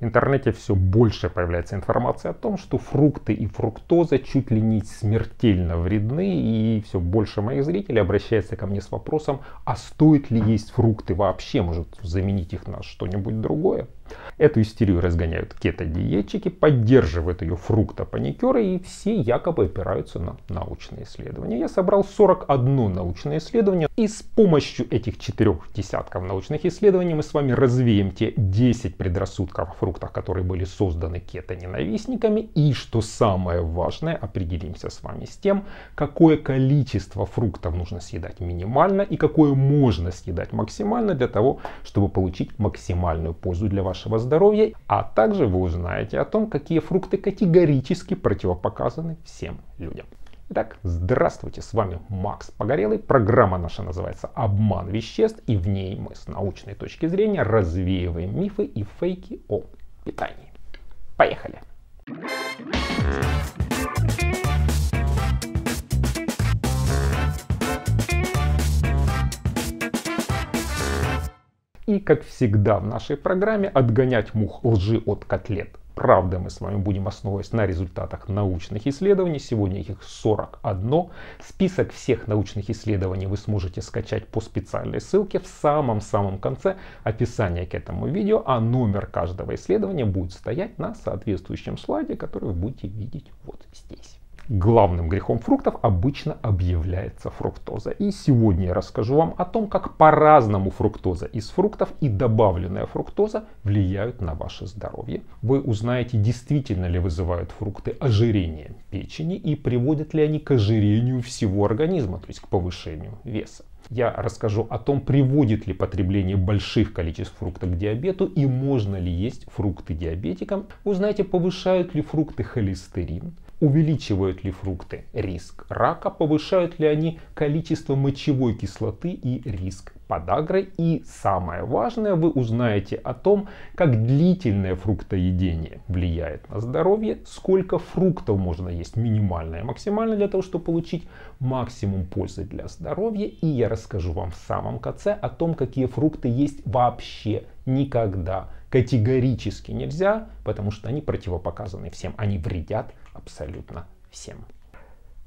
В интернете все больше появляется информации о том, что фрукты и фруктоза чуть ли не смертельно вредны, и все больше моих зрителей обращается ко мне с вопросом, а стоит ли есть фрукты вообще, может заменить их на что-нибудь другое. Эту истерию разгоняют кето-диетчики, поддерживают ее фруктопаникеры и все якобы опираются на научные исследования. Я собрал 41 научное исследование и с помощью этих четырех десятков научных исследований мы с вами развеем те 10 предрассудков о фруктах, которые были созданы кето-ненавистниками и, что самое важное, определимся с вами с тем, какое количество фруктов нужно съедать минимально и какое можно съедать максимально для того, чтобы получить максимальную пользу для вашего вашего здоровья, а также вы узнаете о том, какие фрукты категорически противопоказаны всем людям. Итак, здравствуйте, с вами Макс Погорелый. Программа наша называется «Обман веществ», и в ней мы с научной точки зрения развеиваем мифы и фейки о питании. Поехали! Поехали! и, как всегда в нашей программе, отгонять мух лжи от котлет. Правда, мы с вами будем основываясь на результатах научных исследований. Сегодня их 41. Список всех научных исследований вы сможете скачать по специальной ссылке в самом-самом конце описания к этому видео, а номер каждого исследования будет стоять на соответствующем слайде, который вы будете видеть вот здесь главным грехом фруктов обычно объявляется фруктоза. И сегодня я расскажу вам о том, как по-разному фруктоза из фруктов и добавленная фруктоза влияют на ваше здоровье. Вы узнаете, действительно ли вызывают фрукты ожирение печени и приводят ли они к ожирению всего организма, то есть к повышению веса. Я расскажу о том, приводит ли потребление больших количеств фруктов к диабету и можно ли есть фрукты диабетикам. Узнаете, повышают ли фрукты холестерин, Увеличивают ли фрукты риск рака, повышают ли они количество мочевой кислоты и риск подагры. И самое важное, вы узнаете о том, как длительное фруктоедение влияет на здоровье, сколько фруктов можно есть минимально и максимально для того, чтобы получить максимум пользы для здоровья. И я расскажу вам в самом конце о том, какие фрукты есть вообще никогда категорически нельзя, потому что они противопоказаны всем, они вредят абсолютно всем.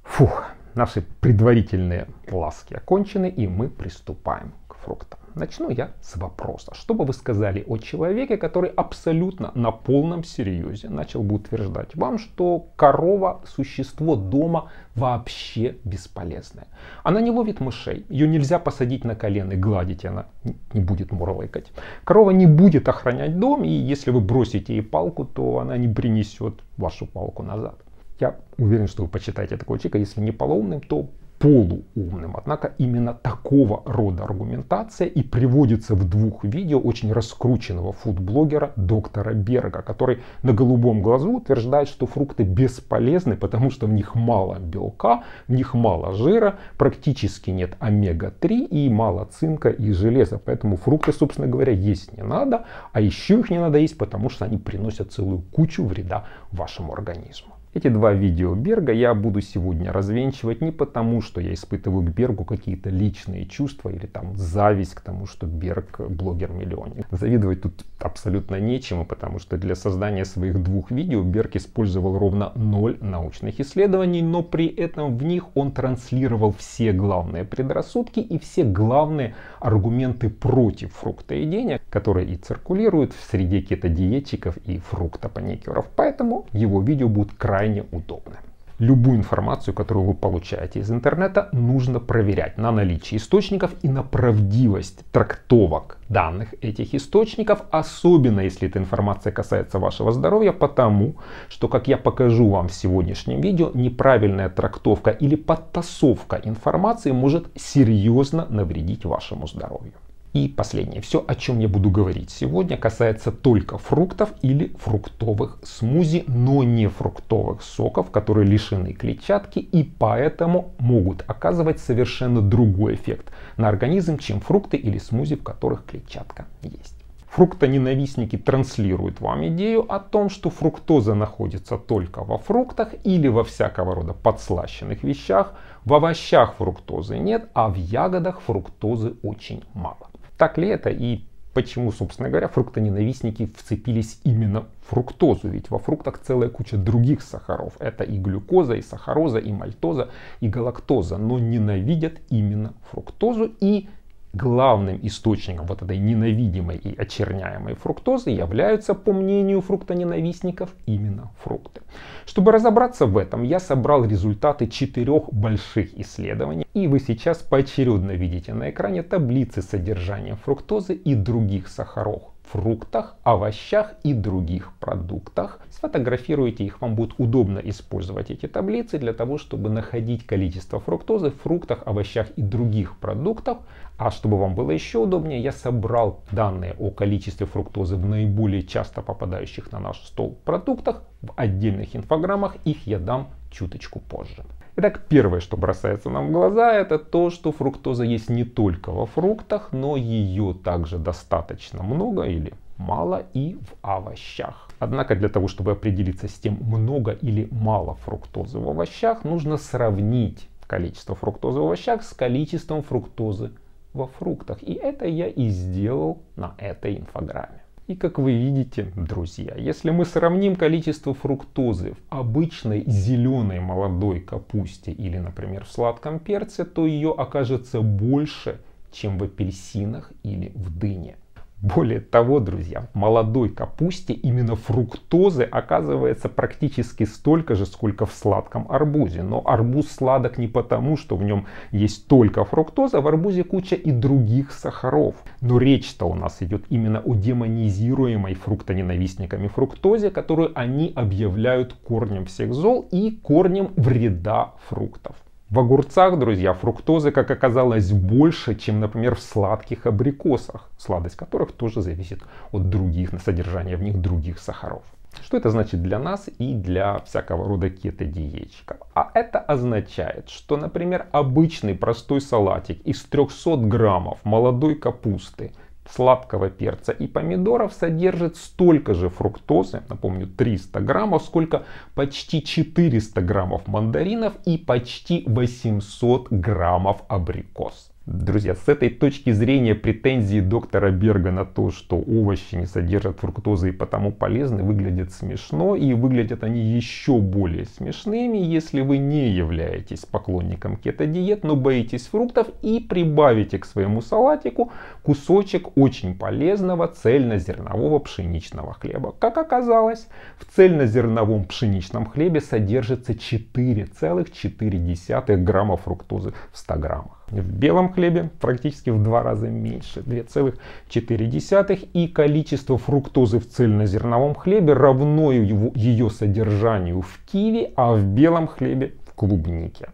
Фух, наши предварительные ласки окончены, и мы приступаем к фруктам. Начну я с вопроса. Что бы вы сказали о человеке, который абсолютно на полном серьезе начал бы утверждать вам, что корова – существо дома вообще бесполезное. Она не ловит мышей, ее нельзя посадить на колено и гладить, она не будет мурлыкать. Корова не будет охранять дом, и если вы бросите ей палку, то она не принесет вашу палку назад. Я уверен, что вы почитаете такого человека, если не полоумным, то полуумным. Однако именно такого рода аргументация и приводится в двух видео очень раскрученного фудблогера доктора Берга, который на голубом глазу утверждает, что фрукты бесполезны, потому что в них мало белка, в них мало жира, практически нет омега-3 и мало цинка и железа. Поэтому фрукты, собственно говоря, есть не надо, а еще их не надо есть, потому что они приносят целую кучу вреда вашему организму. Эти два видео Берга я буду сегодня развенчивать не потому, что я испытываю к Бергу какие-то личные чувства или там зависть к тому, что Берг блогер-миллионник. Завидовать тут абсолютно нечему, потому что для создания своих двух видео Берг использовал ровно ноль научных исследований, но при этом в них он транслировал все главные предрассудки и все главные аргументы против фруктоедения, которые и циркулируют в среде кетодиетчиков и фруктопаникеров. Поэтому его видео будут крайне крайне удобны. Любую информацию, которую вы получаете из интернета, нужно проверять на наличие источников и на правдивость трактовок данных этих источников, особенно если эта информация касается вашего здоровья, потому что, как я покажу вам в сегодняшнем видео, неправильная трактовка или подтасовка информации может серьезно навредить вашему здоровью. И последнее, все, о чем я буду говорить сегодня, касается только фруктов или фруктовых смузи, но не фруктовых соков, которые лишены клетчатки и поэтому могут оказывать совершенно другой эффект на организм, чем фрукты или смузи, в которых клетчатка есть. Фруктоненавистники транслируют вам идею о том, что фруктоза находится только во фруктах или во всякого рода подслащенных вещах. В овощах фруктозы нет, а в ягодах фруктозы очень мало так ли это и почему, собственно говоря, фруктоненавистники вцепились именно в фруктозу. Ведь во фруктах целая куча других сахаров. Это и глюкоза, и сахароза, и мальтоза, и галактоза. Но ненавидят именно фруктозу и Главным источником вот этой ненавидимой и очерняемой фруктозы являются, по мнению фруктоненавистников, именно фрукты. Чтобы разобраться в этом, я собрал результаты четырех больших исследований, и вы сейчас поочередно видите на экране таблицы содержания фруктозы и других сахаров фруктах, овощах и других продуктах. Сфотографируйте их, вам будет удобно использовать эти таблицы для того, чтобы находить количество фруктозы в фруктах, овощах и других продуктах. А чтобы вам было еще удобнее, я собрал данные о количестве фруктозы в наиболее часто попадающих на наш стол продуктах в отдельных инфограммах. Их я дам чуточку позже. Итак, первое, что бросается нам в глаза, это то, что фруктоза есть не только во фруктах, но ее также достаточно много или мало и в овощах. Однако для того, чтобы определиться с тем, много или мало фруктозы в овощах, нужно сравнить количество фруктозы в овощах с количеством фруктозы во фруктах. И это я и сделал на этой инфограмме. И как вы видите, друзья, если мы сравним количество фруктозы в обычной зеленой молодой капусте или, например, в сладком перце, то ее окажется больше, чем в апельсинах или в дыне. Более того, друзья, в молодой капусте именно фруктозы оказывается практически столько же, сколько в сладком арбузе. Но арбуз сладок не потому, что в нем есть только фруктоза, в арбузе куча и других сахаров. Но речь-то у нас идет именно о демонизируемой фруктоненавистниками фруктозе, которую они объявляют корнем всех зол и корнем вреда фруктов. В огурцах, друзья, фруктозы, как оказалось, больше, чем, например, в сладких абрикосах, сладость которых тоже зависит от других, на содержание в них других сахаров. Что это значит для нас и для всякого рода кето-диетчиков? А это означает, что, например, обычный простой салатик из 300 граммов молодой капусты, сладкого перца и помидоров содержит столько же фруктозы, напомню, 300 граммов, сколько почти 400 граммов мандаринов и почти 800 граммов абрикос. Друзья, с этой точки зрения претензии доктора Берга на то, что овощи не содержат фруктозы и потому полезны, выглядят смешно и выглядят они еще более смешными, если вы не являетесь поклонником кето-диет, но боитесь фруктов и прибавите к своему салатику кусочек очень полезного цельнозернового пшеничного хлеба. Как оказалось, в цельнозерновом пшеничном хлебе содержится 4,4 грамма фруктозы в 100 граммах. В белом хлебе практически в два раза меньше, 2,4. И количество фруктозы в цельнозерновом хлебе равно его, ее содержанию в киви, а в белом хлебе в клубнике.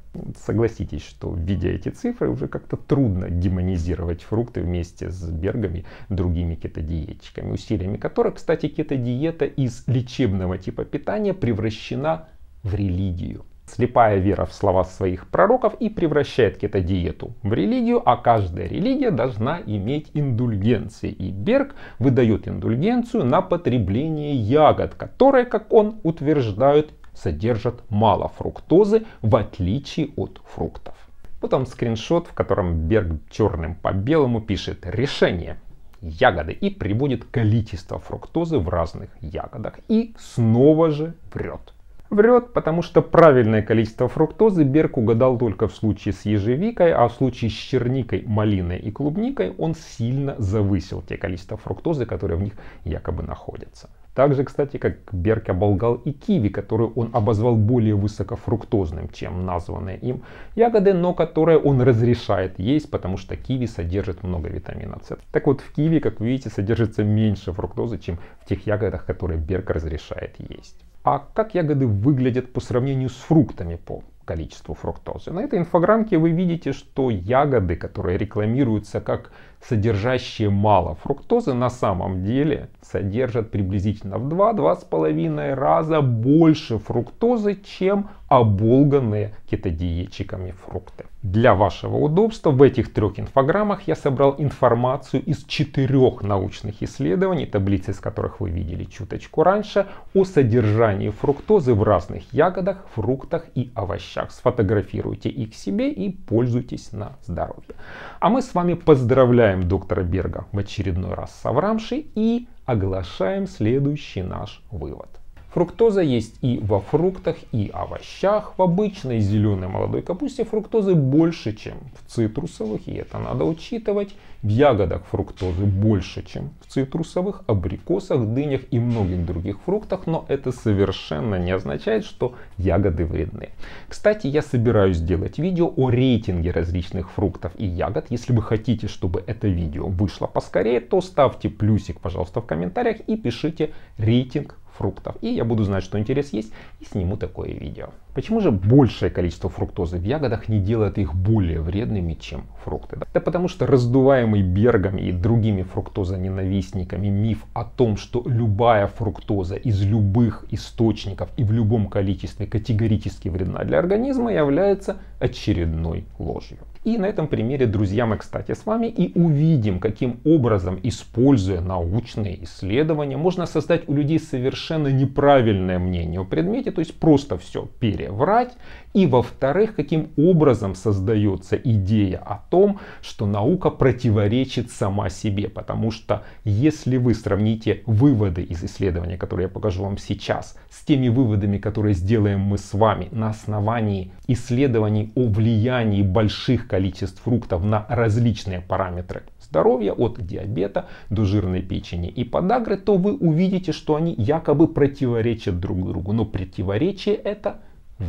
Согласитесь, что видя эти цифры, уже как-то трудно демонизировать фрукты вместе с бергами, другими кетодиетчиками, усилиями которых, кстати, кетодиета из лечебного типа питания превращена в религию слепая вера в слова своих пророков и превращает кето-диету в религию, а каждая религия должна иметь индульгенции. И Берг выдает индульгенцию на потребление ягод, которые, как он утверждает, содержат мало фруктозы, в отличие от фруктов. Потом скриншот, в котором Берг черным по белому пишет «Решение ягоды» и приводит количество фруктозы в разных ягодах. И снова же врет. Врет, потому что правильное количество фруктозы Берг угадал только в случае с ежевикой, а в случае с черникой, малиной и клубникой он сильно завысил те количества фруктозы, которые в них якобы находятся. Так же, кстати, как Берг оболгал и киви, которую он обозвал более высокофруктозным, чем названные им ягоды, но которые он разрешает есть, потому что киви содержит много витамина С. Так вот, в киви, как видите, содержится меньше фруктозы, чем в тех ягодах, которые Берг разрешает есть. А как ягоды выглядят по сравнению с фруктами по количеству фруктозы? На этой инфограммке вы видите, что ягоды, которые рекламируются как содержащие мало фруктозы, на самом деле содержат приблизительно в 2-2,5 раза больше фруктозы, чем оболганные кетодиетчиками фрукты. Для вашего удобства в этих трех инфограммах я собрал информацию из четырех научных исследований, таблицы из которых вы видели чуточку раньше, о содержании фруктозы в разных ягодах, фруктах и овощах. Сфотографируйте их себе и пользуйтесь на здоровье. А мы с вами поздравляем поздравляем доктора Берга в очередной раз с Аврамшей и оглашаем следующий наш вывод. Фруктоза есть и во фруктах, и овощах. В обычной зеленой молодой капусте фруктозы больше, чем в цитрусовых, и это надо учитывать. В ягодах фруктозы больше, чем в цитрусовых, абрикосах, дынях и многих других фруктах, но это совершенно не означает, что ягоды вредны. Кстати, я собираюсь сделать видео о рейтинге различных фруктов и ягод. Если вы хотите, чтобы это видео вышло поскорее, то ставьте плюсик, пожалуйста, в комментариях и пишите рейтинг фруктов. И я буду знать, что интерес есть, и сниму такое видео. Почему же большее количество фруктозы в ягодах не делает их более вредными, чем фрукты? Да потому что раздуваемый бергами и другими фруктозоненавистниками миф о том, что любая фруктоза из любых источников и в любом количестве категорически вредна для организма, является очередной ложью. И на этом примере, друзья, мы, кстати, с вами и увидим, каким образом, используя научные исследования, можно создать у людей совершенно неправильное мнение о предмете, то есть просто все переврать. И, во-вторых, каким образом создается идея о том, что наука противоречит сама себе. Потому что если вы сравните выводы из исследования, которые я покажу вам сейчас, с теми выводами, которые сделаем мы с вами на основании исследований о влиянии больших количеств количеств фруктов на различные параметры здоровья, от диабета до жирной печени и подагры, то вы увидите, что они якобы противоречат друг другу. Но противоречие это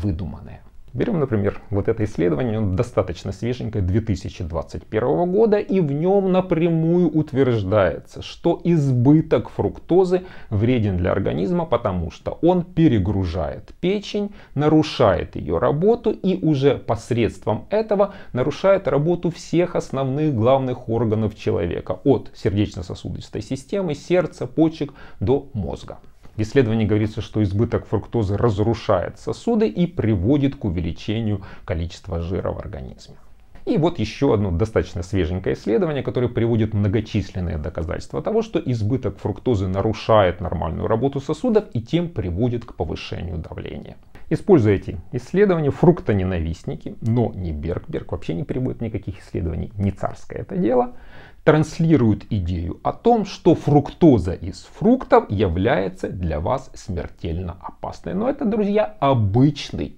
выдуманное. Берем, например, вот это исследование, оно достаточно свеженькое, 2021 года, и в нем напрямую утверждается, что избыток фруктозы вреден для организма, потому что он перегружает печень, нарушает ее работу и уже посредством этого нарушает работу всех основных главных органов человека, от сердечно-сосудистой системы, сердца, почек до мозга. В исследовании говорится, что избыток фруктозы разрушает сосуды и приводит к увеличению количества жира в организме. И вот еще одно достаточно свеженькое исследование, которое приводит многочисленные доказательства того, что избыток фруктозы нарушает нормальную работу сосудов и тем приводит к повышению давления. Используя эти исследования, фруктоненавистники, но не Берг, Берг вообще не приводит никаких исследований, не царское это дело – транслируют идею о том, что фруктоза из фруктов является для вас смертельно опасной. Но это, друзья, обычный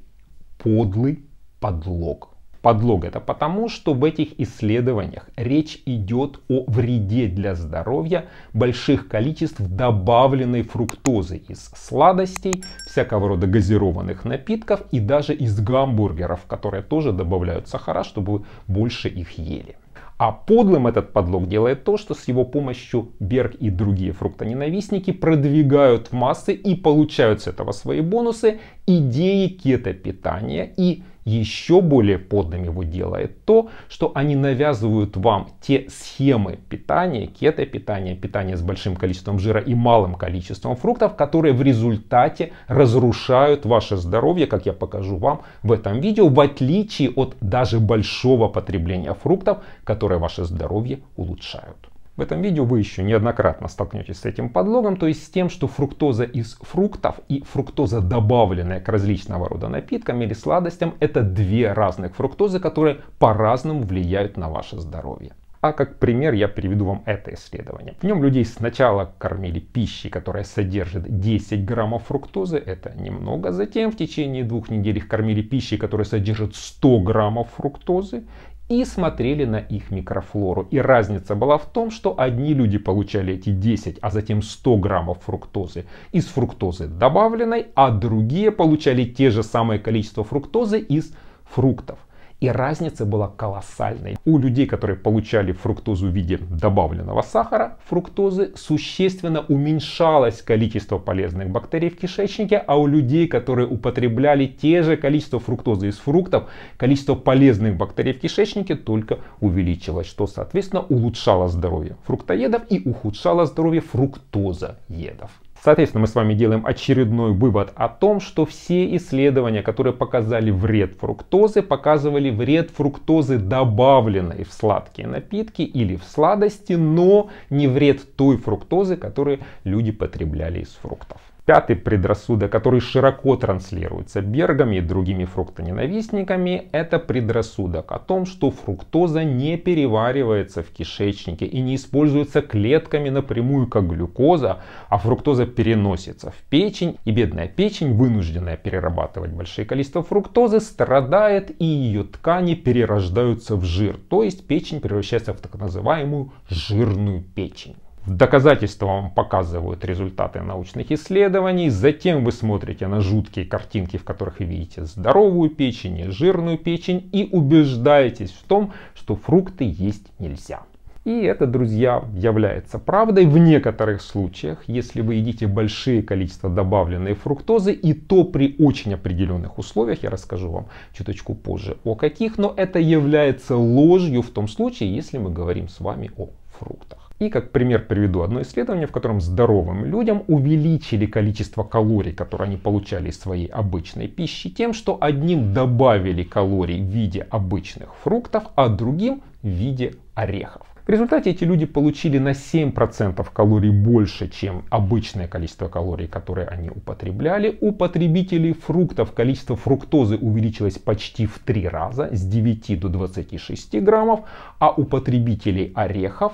подлый подлог. Подлог это потому, что в этих исследованиях речь идет о вреде для здоровья больших количеств добавленной фруктозы из сладостей, всякого рода газированных напитков и даже из гамбургеров, которые тоже добавляют сахара, чтобы вы больше их ели. А подлым этот подлог делает то, что с его помощью Берг и другие фруктоненавистники продвигают в массы и получают с этого свои бонусы идеи кето питания и еще более подным его делает то, что они навязывают вам те схемы питания, кето-питания, питания с большим количеством жира и малым количеством фруктов, которые в результате разрушают ваше здоровье, как я покажу вам в этом видео, в отличие от даже большого потребления фруктов, которые ваше здоровье улучшают. В этом видео вы еще неоднократно столкнетесь с этим подлогом, то есть с тем, что фруктоза из фруктов и фруктоза, добавленная к различного рода напиткам или сладостям, это две разных фруктозы, которые по-разному влияют на ваше здоровье. А как пример я приведу вам это исследование. В нем людей сначала кормили пищей, которая содержит 10 граммов фруктозы, это немного. Затем в течение двух недель их кормили пищей, которая содержит 100 граммов фруктозы и смотрели на их микрофлору. И разница была в том, что одни люди получали эти 10, а затем 100 граммов фруктозы из фруктозы добавленной, а другие получали те же самое количество фруктозы из фруктов. И разница была колоссальной. У людей, которые получали фруктозу в виде добавленного сахара, фруктозы существенно уменьшалось количество полезных бактерий в кишечнике, а у людей, которые употребляли те же количество фруктозы из фруктов, количество полезных бактерий в кишечнике только увеличилось, что, соответственно, улучшало здоровье фруктоедов и ухудшало здоровье фруктозоедов. Соответственно, мы с вами делаем очередной вывод о том, что все исследования, которые показали вред фруктозы, показывали вред фруктозы, добавленной в сладкие напитки или в сладости, но не вред той фруктозы, которую люди потребляли из фруктов. Пятый предрассудок, который широко транслируется бергами и другими фруктоненавистниками, это предрассудок о том, что фруктоза не переваривается в кишечнике и не используется клетками напрямую как глюкоза, а фруктоза переносится в печень, и бедная печень, вынужденная перерабатывать большие количества фруктозы, страдает и ее ткани перерождаются в жир, то есть печень превращается в так называемую жирную печень доказательства вам показывают результаты научных исследований, затем вы смотрите на жуткие картинки, в которых видите здоровую печень и жирную печень и убеждаетесь в том, что фрукты есть нельзя. И это, друзья, является правдой в некоторых случаях, если вы едите большие количества добавленной фруктозы, и то при очень определенных условиях, я расскажу вам чуточку позже о каких, но это является ложью в том случае, если мы говорим с вами о фруктах. И как пример приведу одно исследование, в котором здоровым людям увеличили количество калорий, которые они получали из своей обычной пищи, тем, что одним добавили калорий в виде обычных фруктов, а другим в виде орехов. В результате эти люди получили на 7% калорий больше, чем обычное количество калорий, которые они употребляли. У потребителей фруктов количество фруктозы увеличилось почти в 3 раза, с 9 до 26 граммов, а у потребителей орехов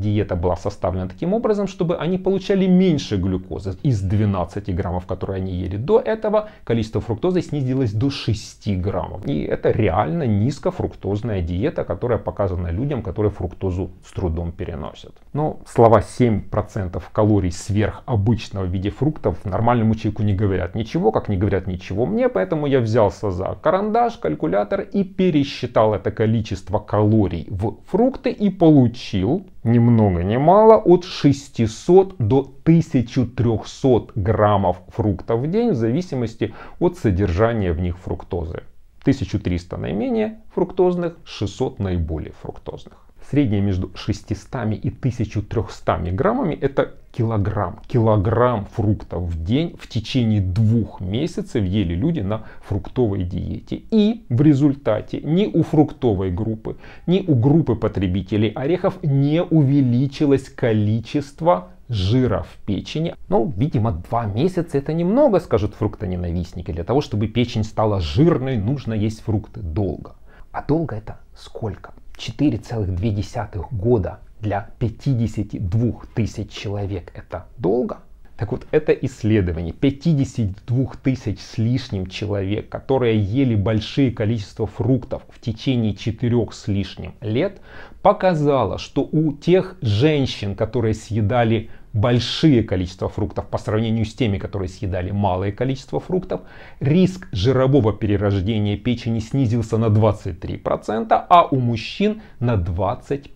диета была составлена таким образом, чтобы они получали меньше глюкозы. Из 12 граммов, которые они ели до этого, количество фруктозы снизилось до 6 граммов. И это реально низкофруктозная диета, которая показана людям, которые фруктозу с трудом переносят. Но слова 7% калорий сверх обычного в виде фруктов нормальному человеку не говорят ничего, как не говорят ничего мне, поэтому я взялся за карандаш, калькулятор и пересчитал это количество калорий в фрукты и получил ни много ни мало от 600 до 1300 граммов фруктов в день в зависимости от содержания в них фруктозы. 1300 наименее фруктозных, 600 наиболее фруктозных. Среднее между 600 и 1300 граммами это килограмм, килограмм фруктов в день в течение двух месяцев ели люди на фруктовой диете. И в результате ни у фруктовой группы, ни у группы потребителей орехов не увеличилось количество жира в печени. Ну, видимо, два месяца это немного, скажут фруктоненавистники. Для того, чтобы печень стала жирной, нужно есть фрукты долго. А долго это сколько? 4,2 года для 52 тысяч человек это долго? Так вот, это исследование 52 тысяч с лишним человек, которые ели большие количество фруктов в течение 4 с лишним лет, показало, что у тех женщин, которые съедали большие количества фруктов по сравнению с теми, которые съедали малое количество фруктов. Риск жирового перерождения печени снизился на 23%, а у мужчин на 25%.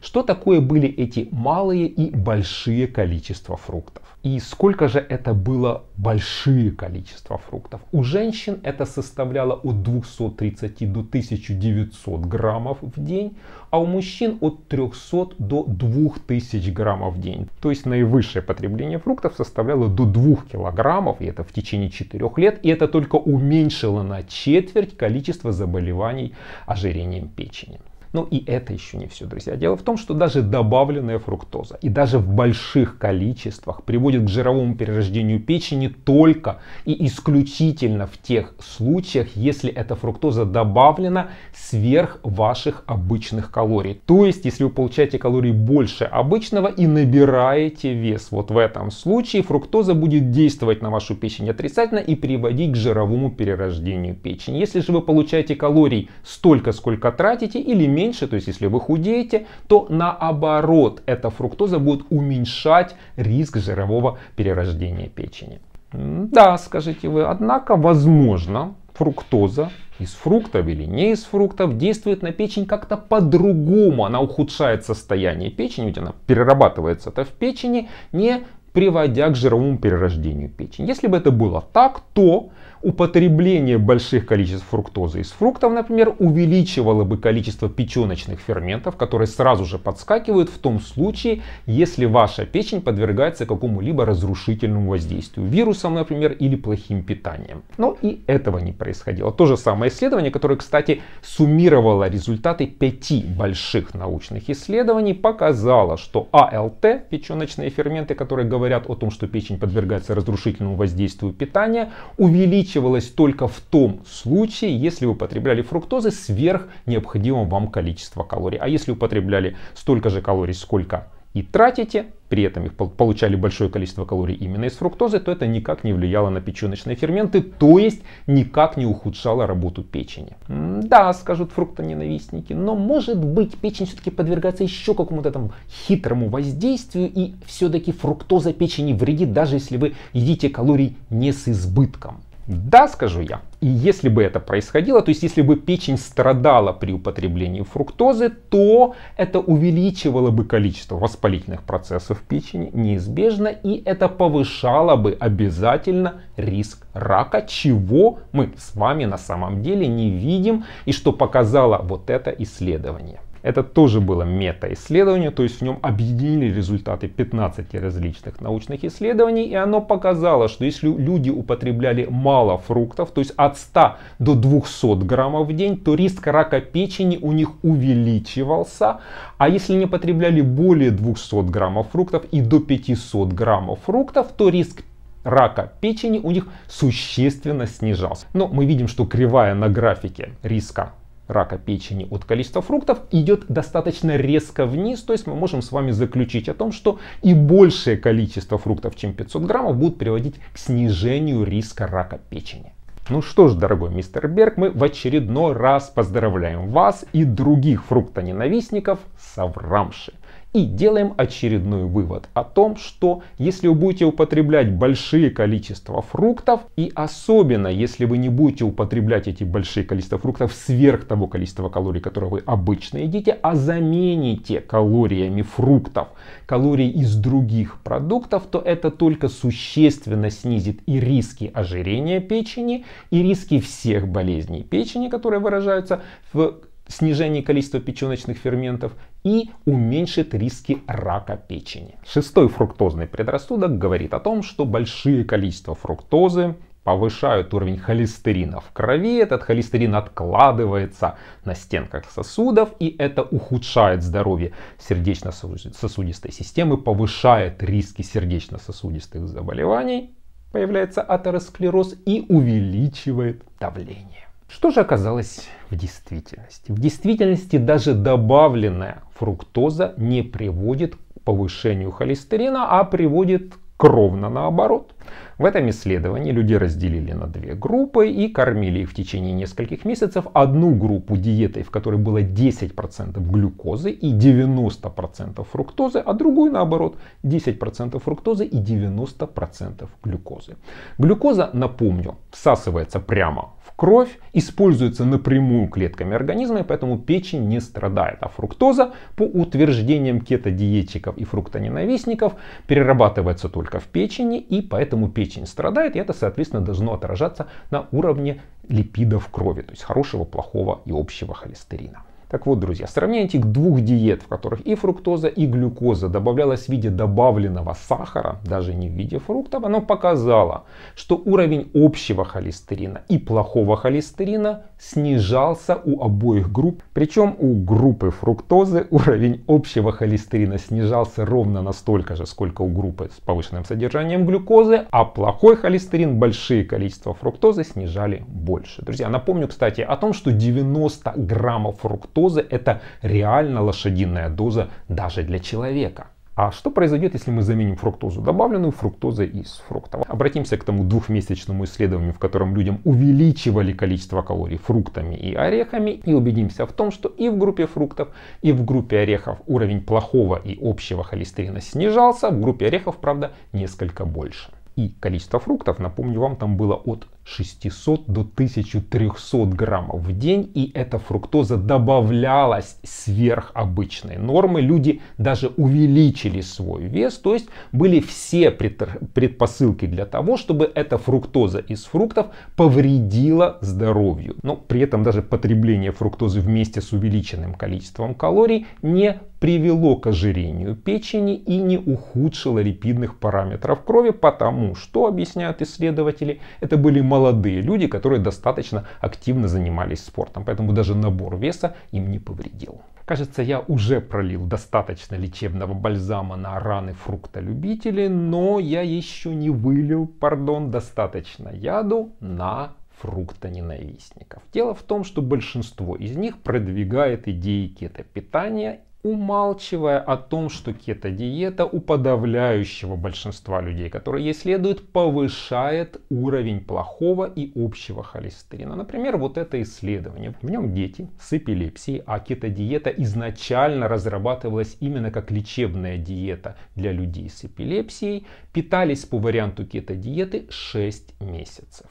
Что такое были эти малые и большие количества фруктов? И сколько же это было большие количества фруктов? У женщин это составляло от 230 до 1900 граммов в день, а у мужчин от 300 до 2000 граммов в день. То есть наивысшее потребление фруктов составляло до 2 килограммов, и это в течение 4 лет, и это только уменьшило на четверть количество заболеваний ожирением печени. Ну и это еще не все, друзья. Дело в том, что даже добавленная фруктоза и даже в больших количествах приводит к жировому перерождению печени только и исключительно в тех случаях, если эта фруктоза добавлена сверх ваших обычных калорий. То есть, если вы получаете калорий больше обычного и набираете вес, вот в этом случае фруктоза будет действовать на вашу печень отрицательно и приводить к жировому перерождению печени. Если же вы получаете калорий столько, сколько тратите или меньше, то есть если вы худеете, то наоборот эта фруктоза будет уменьшать риск жирового перерождения печени. Да, скажите вы, однако возможно фруктоза из фруктов или не из фруктов действует на печень как-то по-другому. Она ухудшает состояние печени, ведь она перерабатывается это в печени, не приводя к жировому перерождению печени. Если бы это было так, то употребление больших количеств фруктозы из фруктов, например, увеличивало бы количество печеночных ферментов, которые сразу же подскакивают в том случае, если ваша печень подвергается какому-либо разрушительному воздействию, вирусам, например, или плохим питанием. Но и этого не происходило. То же самое исследование, которое, кстати, суммировало результаты пяти больших научных исследований, показало, что АЛТ, печеночные ферменты, которые говорят о том, что печень подвергается разрушительному воздействию питания, увеличивает увеличивалась только в том случае, если вы потребляли фруктозы сверх необходимого вам количества калорий. А если употребляли столько же калорий, сколько и тратите, при этом их получали большое количество калорий именно из фруктозы, то это никак не влияло на печеночные ферменты, то есть никак не ухудшало работу печени. Да, скажут фруктоненавистники, но может быть печень все-таки подвергается еще какому-то там хитрому воздействию и все-таки фруктоза печени вредит, даже если вы едите калорий не с избытком. Да, скажу я. И если бы это происходило, то есть если бы печень страдала при употреблении фруктозы, то это увеличивало бы количество воспалительных процессов в печени неизбежно, и это повышало бы обязательно риск рака, чего мы с вами на самом деле не видим, и что показало вот это исследование. Это тоже было мета-исследование, то есть в нем объединили результаты 15 различных научных исследований, и оно показало, что если люди употребляли мало фруктов, то есть от 100 до 200 граммов в день, то риск рака печени у них увеличивался, а если не потребляли более 200 граммов фруктов и до 500 граммов фруктов, то риск рака печени у них существенно снижался. Но мы видим, что кривая на графике риска рака печени от количества фруктов идет достаточно резко вниз, то есть мы можем с вами заключить о том, что и большее количество фруктов, чем 500 граммов, будут приводить к снижению риска рака печени. Ну что ж, дорогой мистер Берг, мы в очередной раз поздравляем вас и других фруктоненавистников с Аврамши. И делаем очередной вывод о том, что если вы будете употреблять большие количества фруктов, и особенно если вы не будете употреблять эти большие количества фруктов сверх того количества калорий, которые вы обычно едите, а замените калориями фруктов, калории из других продуктов, то это только существенно снизит и риски ожирения печени, и риски всех болезней печени, которые выражаются в снижение количества печеночных ферментов и уменьшит риски рака печени. Шестой фруктозный предрассудок говорит о том, что большие количества фруктозы повышают уровень холестерина в крови, этот холестерин откладывается на стенках сосудов, и это ухудшает здоровье сердечно-сосудистой системы, повышает риски сердечно-сосудистых заболеваний, появляется атеросклероз и увеличивает давление. Что же оказалось в действительности? В действительности даже добавленная фруктоза не приводит к повышению холестерина, а приводит к ровно наоборот. В этом исследовании люди разделили на две группы и кормили их в течение нескольких месяцев. Одну группу диетой, в которой было 10% глюкозы и 90% фруктозы, а другую наоборот 10% фруктозы и 90% глюкозы. Глюкоза, напомню, всасывается прямо кровь, используется напрямую клетками организма, и поэтому печень не страдает. А фруктоза, по утверждениям кетодиетчиков и фруктоненавистников, перерабатывается только в печени, и поэтому печень страдает, и это, соответственно, должно отражаться на уровне липидов крови, то есть хорошего, плохого и общего холестерина. Так вот, друзья, сравнение этих двух диет, в которых и фруктоза, и глюкоза добавлялась в виде добавленного сахара, даже не в виде фруктов, оно показало, что уровень общего холестерина и плохого холестерина снижался у обоих групп. Причем у группы фруктозы уровень общего холестерина снижался ровно настолько же, сколько у группы с повышенным содержанием глюкозы, а плохой холестерин, большие количества фруктозы снижали больше. Друзья, напомню, кстати, о том, что 90 граммов фруктозы лактозы это реально лошадиная доза даже для человека. А что произойдет, если мы заменим фруктозу, добавленную фруктозой из фруктов? Обратимся к тому двухмесячному исследованию, в котором людям увеличивали количество калорий фруктами и орехами, и убедимся в том, что и в группе фруктов, и в группе орехов уровень плохого и общего холестерина снижался, в группе орехов, правда, несколько больше. И количество фруктов, напомню вам, там было от 600 до 1300 граммов в день, и эта фруктоза добавлялась сверх обычной нормы. Люди даже увеличили свой вес, то есть были все предпосылки для того, чтобы эта фруктоза из фруктов повредила здоровью. Но при этом даже потребление фруктозы вместе с увеличенным количеством калорий не привело к ожирению печени и не ухудшило липидных параметров крови, потому что, объясняют исследователи, это были молодые люди, которые достаточно активно занимались спортом. Поэтому даже набор веса им не повредил. Кажется, я уже пролил достаточно лечебного бальзама на раны фруктолюбителей, но я еще не вылил, пардон, достаточно яду на фруктоненавистников. Дело в том, что большинство из них продвигает идеи кето-питания умалчивая о том, что кето-диета у подавляющего большинства людей, которые ей следуют, повышает уровень плохого и общего холестерина. Например, вот это исследование. В нем дети с эпилепсией, а кето-диета изначально разрабатывалась именно как лечебная диета для людей с эпилепсией, питались по варианту кето-диеты 6 месяцев.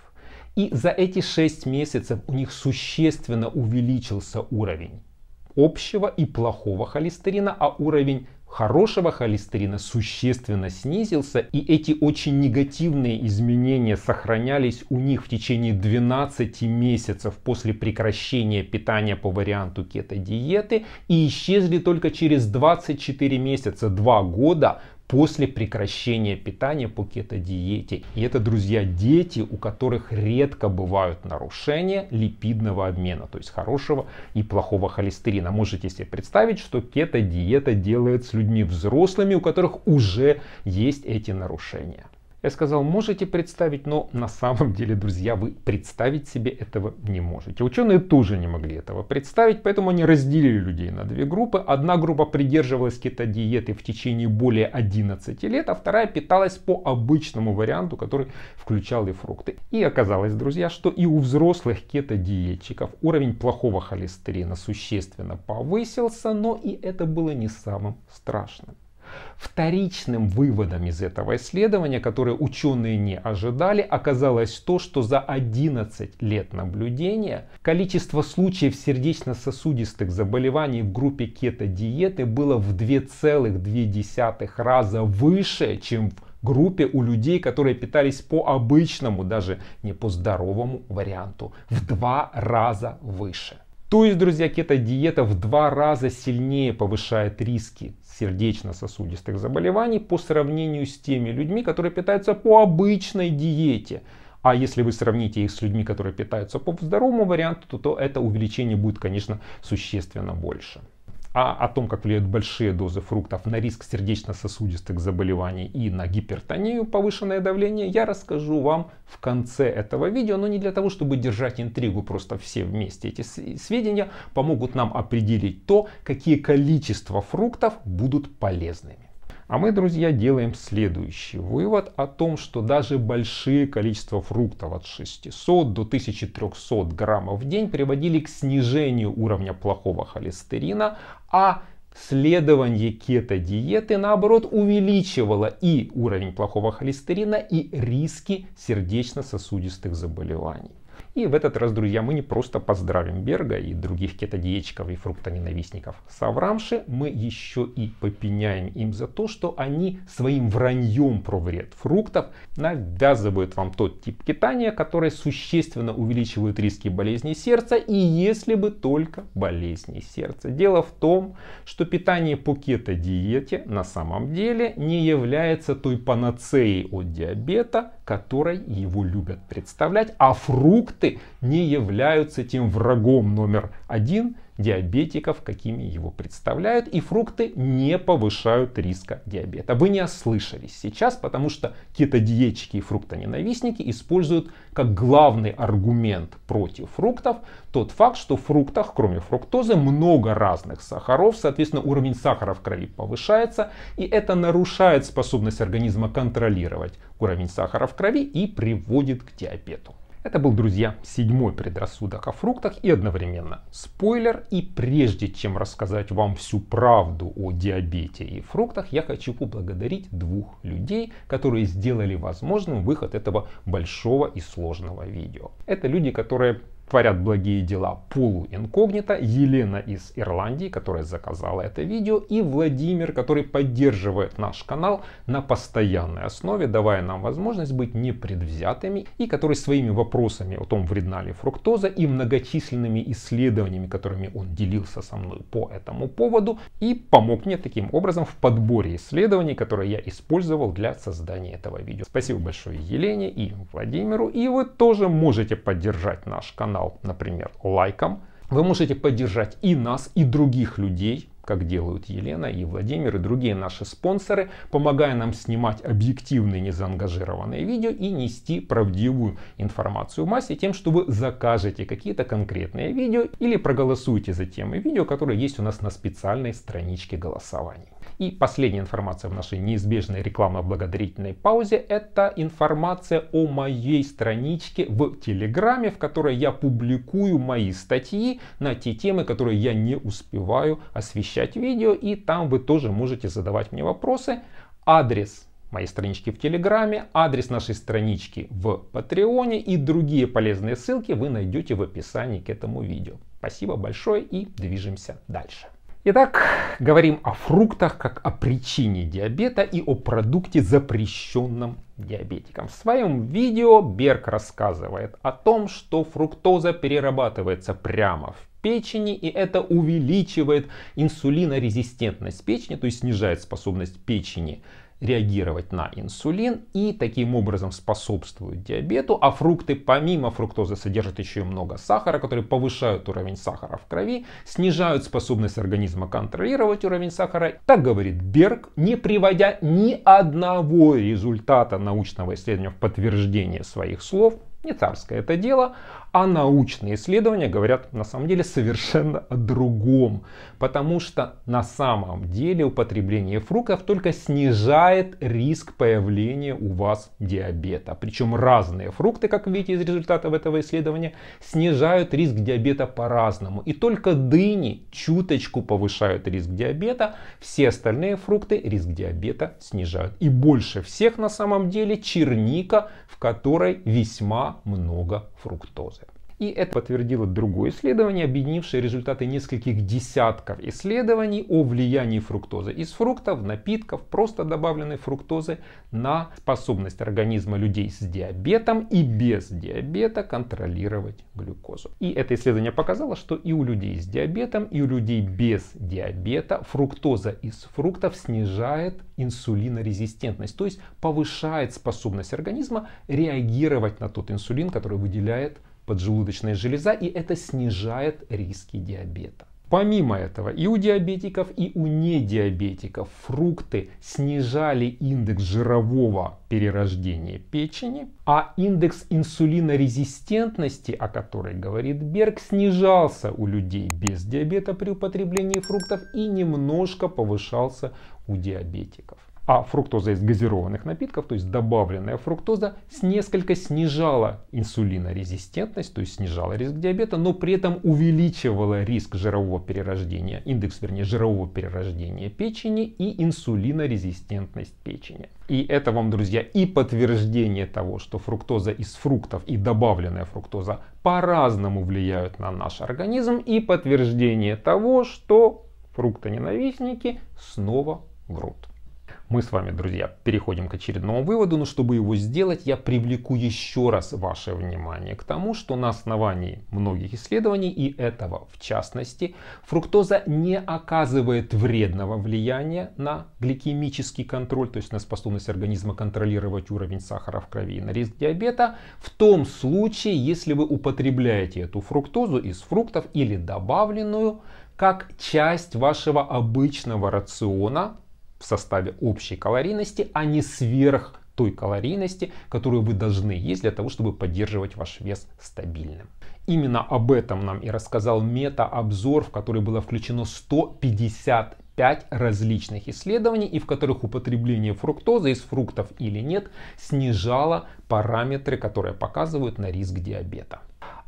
И за эти 6 месяцев у них существенно увеличился уровень общего и плохого холестерина, а уровень хорошего холестерина существенно снизился, и эти очень негативные изменения сохранялись у них в течение 12 месяцев после прекращения питания по варианту кето-диеты и исчезли только через 24 месяца, 2 года после прекращения питания по кето-диете. И это, друзья, дети, у которых редко бывают нарушения липидного обмена, то есть хорошего и плохого холестерина. Можете себе представить, что кето-диета делает с людьми взрослыми, у которых уже есть эти нарушения. Я сказал, можете представить, но на самом деле, друзья, вы представить себе этого не можете. Ученые тоже не могли этого представить, поэтому они разделили людей на две группы. Одна группа придерживалась кето-диеты в течение более 11 лет, а вторая питалась по обычному варианту, который включал и фрукты. И оказалось, друзья, что и у взрослых кето-диетчиков уровень плохого холестерина существенно повысился, но и это было не самым страшным. Вторичным выводом из этого исследования, которое ученые не ожидали, оказалось то, что за 11 лет наблюдения количество случаев сердечно-сосудистых заболеваний в группе кето-диеты было в 2,2 раза выше, чем в группе у людей, которые питались по обычному, даже не по здоровому варианту, в два раза выше. То есть, друзья, кето-диета в два раза сильнее повышает риски сердечно-сосудистых заболеваний по сравнению с теми людьми, которые питаются по обычной диете. А если вы сравните их с людьми, которые питаются по здоровому варианту, то, то это увеличение будет, конечно, существенно больше а о том, как влияют большие дозы фруктов на риск сердечно-сосудистых заболеваний и на гипертонию, повышенное давление, я расскажу вам в конце этого видео, но не для того, чтобы держать интригу, просто все вместе эти сведения помогут нам определить то, какие количества фруктов будут полезными. А мы, друзья, делаем следующий вывод о том, что даже большие количества фруктов от 600 до 1300 граммов в день приводили к снижению уровня плохого холестерина, а следование кето-диеты, наоборот, увеличивало и уровень плохого холестерина, и риски сердечно-сосудистых заболеваний. И в этот раз, друзья, мы не просто поздравим Берга и других кетодиетчиков и фруктоненавистников Саврамши, мы еще и попеняем им за то, что они своим враньем про вред фруктов навязывают вам тот тип питания, который существенно увеличивает риски болезней сердца, и если бы только болезней сердца. Дело в том, что питание по кетодиете на самом деле не является той панацеей от диабета, которой его любят представлять, а фрукты не являются тем врагом номер один – диабетиков, какими его представляют, и фрукты не повышают риска диабета. Вы не ослышались сейчас, потому что кетодиетчики и фруктоненавистники используют как главный аргумент против фруктов тот факт, что в фруктах, кроме фруктозы, много разных сахаров, соответственно уровень сахара в крови повышается, и это нарушает способность организма контролировать уровень сахара в крови и приводит к диабету. Это был, друзья, седьмой предрассудок о фруктах и одновременно спойлер. И прежде чем рассказать вам всю правду о диабете и фруктах, я хочу поблагодарить двух людей, которые сделали возможным выход этого большого и сложного видео. Это люди, которые творят благие дела полуинкогнито, Елена из Ирландии, которая заказала это видео, и Владимир, который поддерживает наш канал на постоянной основе, давая нам возможность быть непредвзятыми, и который своими вопросами о том, вредна ли фруктоза, и многочисленными исследованиями, которыми он делился со мной по этому поводу, и помог мне таким образом в подборе исследований, которые я использовал для создания этого видео. Спасибо большое Елене и Владимиру, и вы тоже можете поддержать наш канал канал, например, лайком. Вы можете поддержать и нас, и других людей, как делают Елена и Владимир и другие наши спонсоры, помогая нам снимать объективные незаангажированные видео и нести правдивую информацию в массе тем, что вы закажете какие-то конкретные видео или проголосуете за темы видео, которые есть у нас на специальной страничке голосования. И последняя информация в нашей неизбежной рекламно-благодарительной паузе — это информация о моей страничке в Телеграме, в которой я публикую мои статьи на те темы, которые я не успеваю освещать видео. И там вы тоже можете задавать мне вопросы. Адрес моей странички в Телеграме, адрес нашей странички в Патреоне и другие полезные ссылки вы найдете в описании к этому видео. Спасибо большое и движемся дальше. Итак, говорим о фруктах как о причине диабета и о продукте, запрещенном диабетикам. В своем видео Берг рассказывает о том, что фруктоза перерабатывается прямо в печени, и это увеличивает инсулинорезистентность печени, то есть снижает способность печени реагировать на инсулин и таким образом способствуют диабету. А фрукты помимо фруктозы содержат еще и много сахара, которые повышают уровень сахара в крови, снижают способность организма контролировать уровень сахара. Так говорит Берг, не приводя ни одного результата научного исследования в подтверждение своих слов. Не царское это дело, а научные исследования говорят на самом деле совершенно о другом. Потому что на самом деле употребление фруктов только снижает риск появления у вас диабета. Причем разные фрукты, как видите из результатов этого исследования, снижают риск диабета по-разному. И только дыни чуточку повышают риск диабета. Все остальные фрукты риск диабета снижают. И больше всех на самом деле черника, в которой весьма много フルクトーゼ。И это подтвердило другое исследование, объединившее результаты нескольких десятков исследований о влиянии фруктозы из фруктов, напитков, просто добавленной фруктозы на способность организма людей с диабетом и без диабета контролировать глюкозу. И это исследование показало, что и у людей с диабетом, и у людей без диабета фруктоза из фруктов снижает инсулинорезистентность, то есть повышает способность организма реагировать на тот инсулин, который выделяет поджелудочная железа, и это снижает риски диабета. Помимо этого, и у диабетиков, и у недиабетиков фрукты снижали индекс жирового перерождения печени, а индекс инсулинорезистентности, о которой говорит Берг, снижался у людей без диабета при употреблении фруктов и немножко повышался у диабетиков. А фруктоза из газированных напитков, то есть добавленная фруктоза, несколько снижала инсулинорезистентность, то есть снижала риск диабета, но при этом увеличивала риск жирового перерождения, индекс, вернее, жирового перерождения печени и инсулинорезистентность печени. И это вам, друзья, и подтверждение того, что фруктоза из фруктов и добавленная фруктоза по-разному влияют на наш организм, и подтверждение того, что фруктоненавистники снова врут мы с вами, друзья, переходим к очередному выводу, но чтобы его сделать, я привлеку еще раз ваше внимание к тому, что на основании многих исследований и этого в частности, фруктоза не оказывает вредного влияния на гликемический контроль, то есть на способность организма контролировать уровень сахара в крови и на риск диабета, в том случае, если вы употребляете эту фруктозу из фруктов или добавленную как часть вашего обычного рациона в составе общей калорийности, а не сверх той калорийности, которую вы должны есть для того, чтобы поддерживать ваш вес стабильным. Именно об этом нам и рассказал мета-обзор, в который было включено 150 5 различных исследований, и в которых употребление фруктозы из фруктов или нет снижало параметры, которые показывают на риск диабета.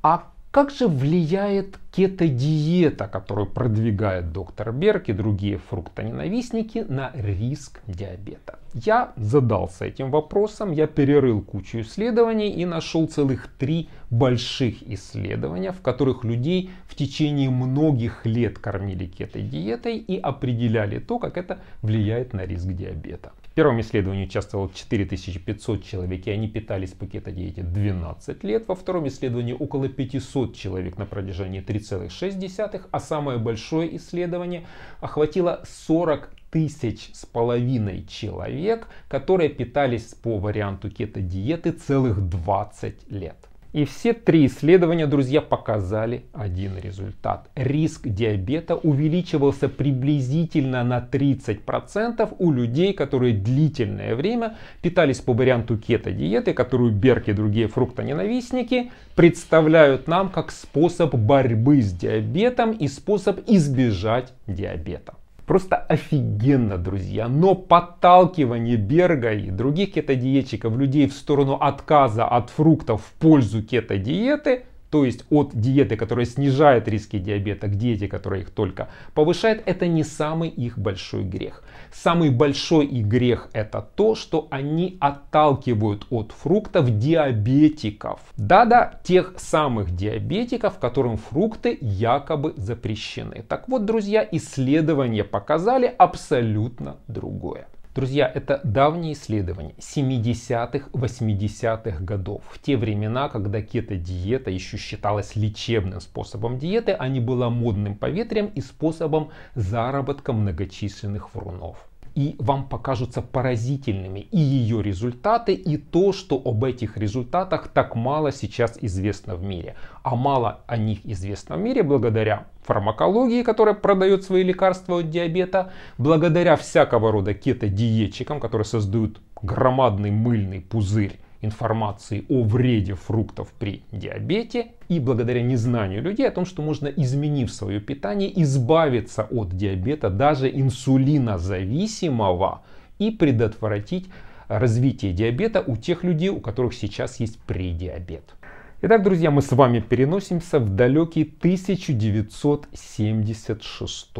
А как же влияет кето-диета, которую продвигает доктор Берг и другие фруктоненавистники, на риск диабета? Я задался этим вопросом, я перерыл кучу исследований и нашел целых три больших исследования, в которых людей в течение многих лет кормили кето-диетой и определяли то, как это влияет на риск диабета. В первом исследовании участвовало 4500 человек, и они питались пакета диете 12 лет. Во втором исследовании около 500 человек на протяжении 3,6, а самое большое исследование охватило 40 тысяч с половиной человек, которые питались по варианту кето-диеты целых 20 лет. И все три исследования, друзья, показали один результат. Риск диабета увеличивался приблизительно на 30% у людей, которые длительное время питались по варианту кето-диеты, которую Берг и другие фруктоненавистники представляют нам как способ борьбы с диабетом и способ избежать диабета. Просто офигенно, друзья. Но подталкивание Берга и других кетодиетчиков людей в сторону отказа от фруктов в пользу кето-диеты то есть от диеты, которая снижает риски диабета, к диете, которая их только повышает, это не самый их большой грех. Самый большой их грех это то, что они отталкивают от фруктов диабетиков. Да-да, тех самых диабетиков, которым фрукты якобы запрещены. Так вот, друзья, исследования показали абсолютно другое. Друзья, это давние исследования 70-х, 80-х годов. В те времена, когда кето-диета еще считалась лечебным способом диеты, а не была модным поветрием и способом заработка многочисленных врунов и вам покажутся поразительными и ее результаты, и то, что об этих результатах так мало сейчас известно в мире. А мало о них известно в мире благодаря фармакологии, которая продает свои лекарства от диабета, благодаря всякого рода кето-диетчикам, которые создают громадный мыльный пузырь информации о вреде фруктов при диабете и благодаря незнанию людей о том, что можно, изменив свое питание, избавиться от диабета, даже инсулинозависимого, и предотвратить развитие диабета у тех людей, у которых сейчас есть предиабет. Итак, друзья, мы с вами переносимся в далекий 1976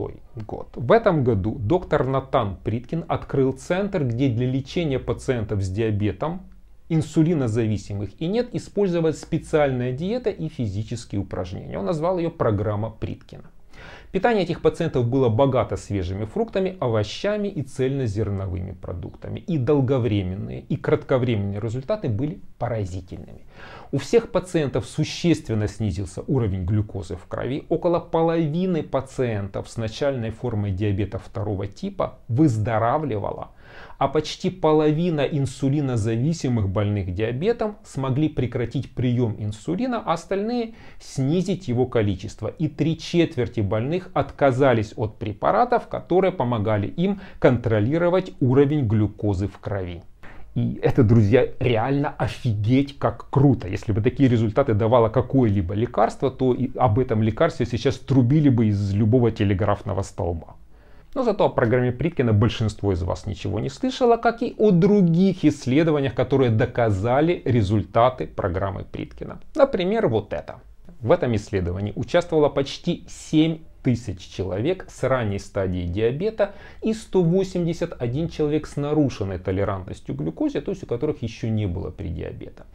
год. В этом году доктор Натан Приткин открыл центр, где для лечения пациентов с диабетом инсулинозависимых и нет, использовать специальная диета и физические упражнения. Он назвал ее программа Приткина. Питание этих пациентов было богато свежими фруктами, овощами и цельнозерновыми продуктами. И долговременные, и кратковременные результаты были поразительными. У всех пациентов существенно снизился уровень глюкозы в крови. Около половины пациентов с начальной формой диабета второго типа выздоравливало – а почти половина инсулинозависимых больных диабетом смогли прекратить прием инсулина, а остальные снизить его количество. И три четверти больных отказались от препаратов, которые помогали им контролировать уровень глюкозы в крови. И это, друзья, реально офигеть как круто. Если бы такие результаты давало какое-либо лекарство, то и об этом лекарстве сейчас трубили бы из любого телеграфного столба. Но зато о программе Приткина большинство из вас ничего не слышало, как и о других исследованиях, которые доказали результаты программы Приткина. Например, вот это. В этом исследовании участвовало почти 7 тысяч человек с ранней стадией диабета и 181 человек с нарушенной толерантностью к глюкозе, то есть у которых еще не было предиабета.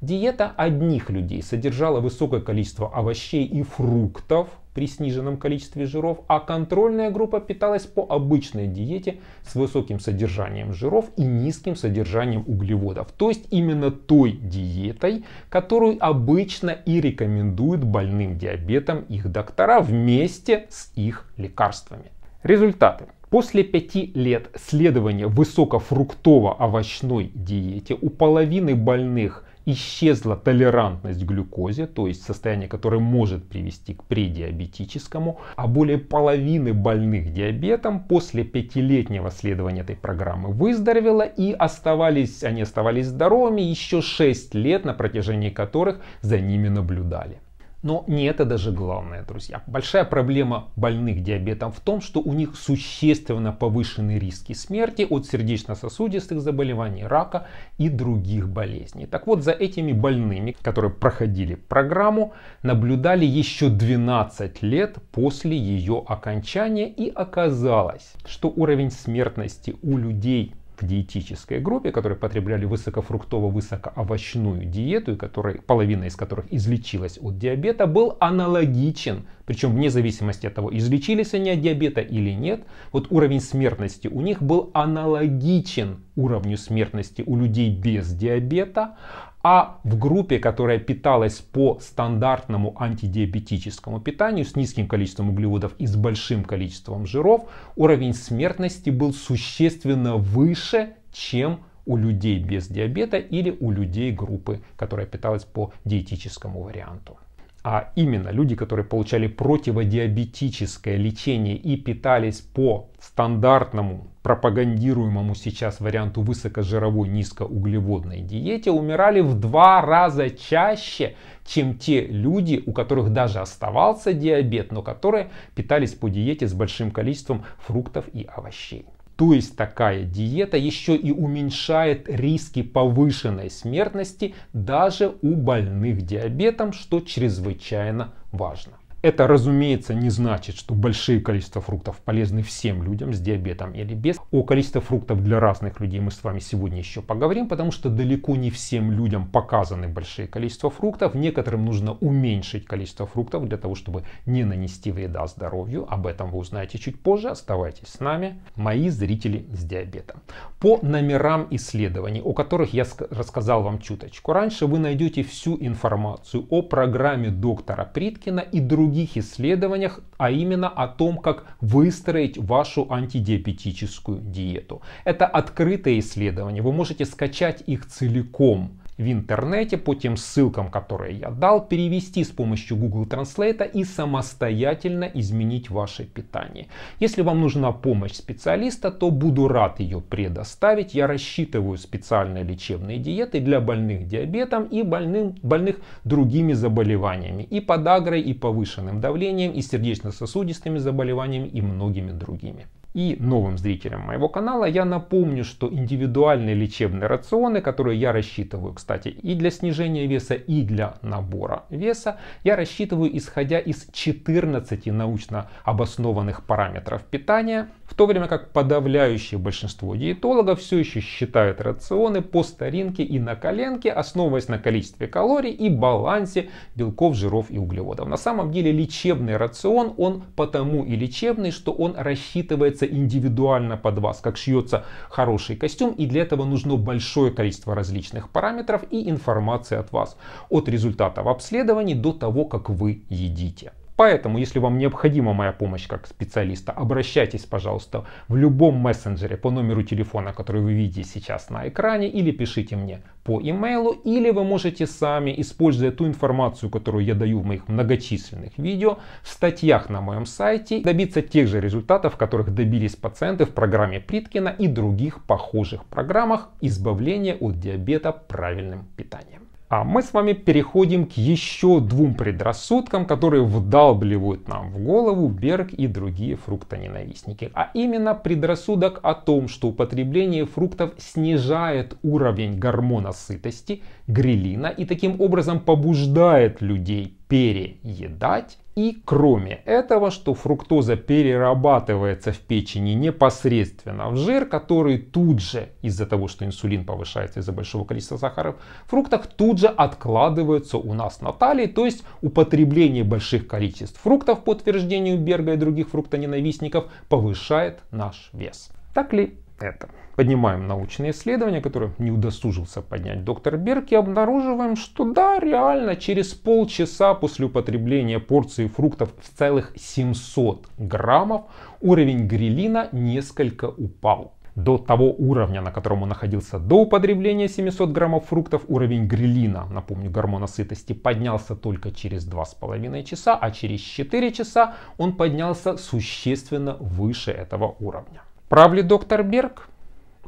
Диета одних людей содержала высокое количество овощей и фруктов, при сниженном количестве жиров, а контрольная группа питалась по обычной диете с высоким содержанием жиров и низким содержанием углеводов. То есть именно той диетой, которую обычно и рекомендуют больным диабетом их доктора вместе с их лекарствами. Результаты. После пяти лет следования высокофруктово-овощной диете у половины больных исчезла толерантность к глюкозе, то есть состояние, которое может привести к предиабетическому, а более половины больных диабетом после пятилетнего следования этой программы выздоровела и оставались, они оставались здоровыми еще 6 лет, на протяжении которых за ними наблюдали. Но не это даже главное, друзья. Большая проблема больных диабетом в том, что у них существенно повышены риски смерти от сердечно-сосудистых заболеваний, рака и других болезней. Так вот, за этими больными, которые проходили программу, наблюдали еще 12 лет после ее окончания и оказалось, что уровень смертности у людей в диетической группе, которые потребляли высокофруктовую, высокоовощную диету, и которые, половина из которых излечилась от диабета, был аналогичен. Причем вне зависимости от того, излечились они от диабета или нет, вот уровень смертности у них был аналогичен уровню смертности у людей без диабета, а в группе, которая питалась по стандартному антидиабетическому питанию с низким количеством углеводов и с большим количеством жиров, уровень смертности был существенно выше, чем у людей без диабета или у людей группы, которая питалась по диетическому варианту а именно люди, которые получали противодиабетическое лечение и питались по стандартному пропагандируемому сейчас варианту высокожировой низкоуглеводной диете, умирали в два раза чаще, чем те люди, у которых даже оставался диабет, но которые питались по диете с большим количеством фруктов и овощей. То есть такая диета еще и уменьшает риски повышенной смертности даже у больных диабетом, что чрезвычайно важно. Это, разумеется, не значит, что большие количество фруктов полезны всем людям с диабетом или без. О количестве фруктов для разных людей мы с вами сегодня еще поговорим, потому что далеко не всем людям показаны большие количество фруктов. Некоторым нужно уменьшить количество фруктов для того, чтобы не нанести вреда здоровью. Об этом вы узнаете чуть позже. Оставайтесь с нами, мои зрители с диабетом. По номерам исследований, о которых я рассказал вам чуточку раньше, вы найдете всю информацию о программе доктора Приткина и других других исследованиях, а именно о том, как выстроить вашу антидиабетическую диету. Это открытые исследования, вы можете скачать их целиком в интернете по тем ссылкам, которые я дал, перевести с помощью Google Translate и самостоятельно изменить ваше питание. Если вам нужна помощь специалиста, то буду рад ее предоставить. Я рассчитываю специальные лечебные диеты для больных диабетом и больным, больных другими заболеваниями. И подагрой, и повышенным давлением, и сердечно-сосудистыми заболеваниями, и многими другими. И новым зрителям моего канала я напомню, что индивидуальные лечебные рационы, которые я рассчитываю, кстати, и для снижения веса, и для набора веса, я рассчитываю исходя из 14 научно обоснованных параметров питания, в то время как подавляющее большинство диетологов все еще считают рационы по старинке и на коленке, основываясь на количестве калорий и балансе белков, жиров и углеводов. На самом деле лечебный рацион, он потому и лечебный, что он рассчитывается шьется индивидуально под вас, как шьется хороший костюм. И для этого нужно большое количество различных параметров и информации от вас. От результата в обследовании до того, как вы едите. Поэтому, если вам необходима моя помощь как специалиста, обращайтесь, пожалуйста, в любом мессенджере по номеру телефона, который вы видите сейчас на экране, или пишите мне по имейлу, или вы можете сами, используя ту информацию, которую я даю в моих многочисленных видео, в статьях на моем сайте, добиться тех же результатов, которых добились пациенты в программе Приткина и других похожих программах избавления от диабета правильным питанием. А мы с вами переходим к еще двум предрассудкам, которые вдалбливают нам в голову Берг и другие фруктоненавистники. А именно предрассудок о том, что употребление фруктов снижает уровень гормона сытости, грилина и таким образом побуждает людей переедать и кроме этого, что фруктоза перерабатывается в печени непосредственно в жир, который тут же, из-за того, что инсулин повышается из-за большого количества сахара в фруктах, тут же откладывается у нас на талии. То есть употребление больших количеств фруктов, по утверждению Берга и других фруктоненавистников, повышает наш вес. Так ли? это. Поднимаем научные исследования, которые не удосужился поднять доктор Берг, и обнаруживаем, что да, реально через полчаса после употребления порции фруктов в целых 700 граммов уровень грилина несколько упал. До того уровня, на котором он находился до употребления 700 граммов фруктов, уровень грилина, напомню, гормона сытости, поднялся только через 2,5 часа, а через 4 часа он поднялся существенно выше этого уровня. Прав ли доктор Берг?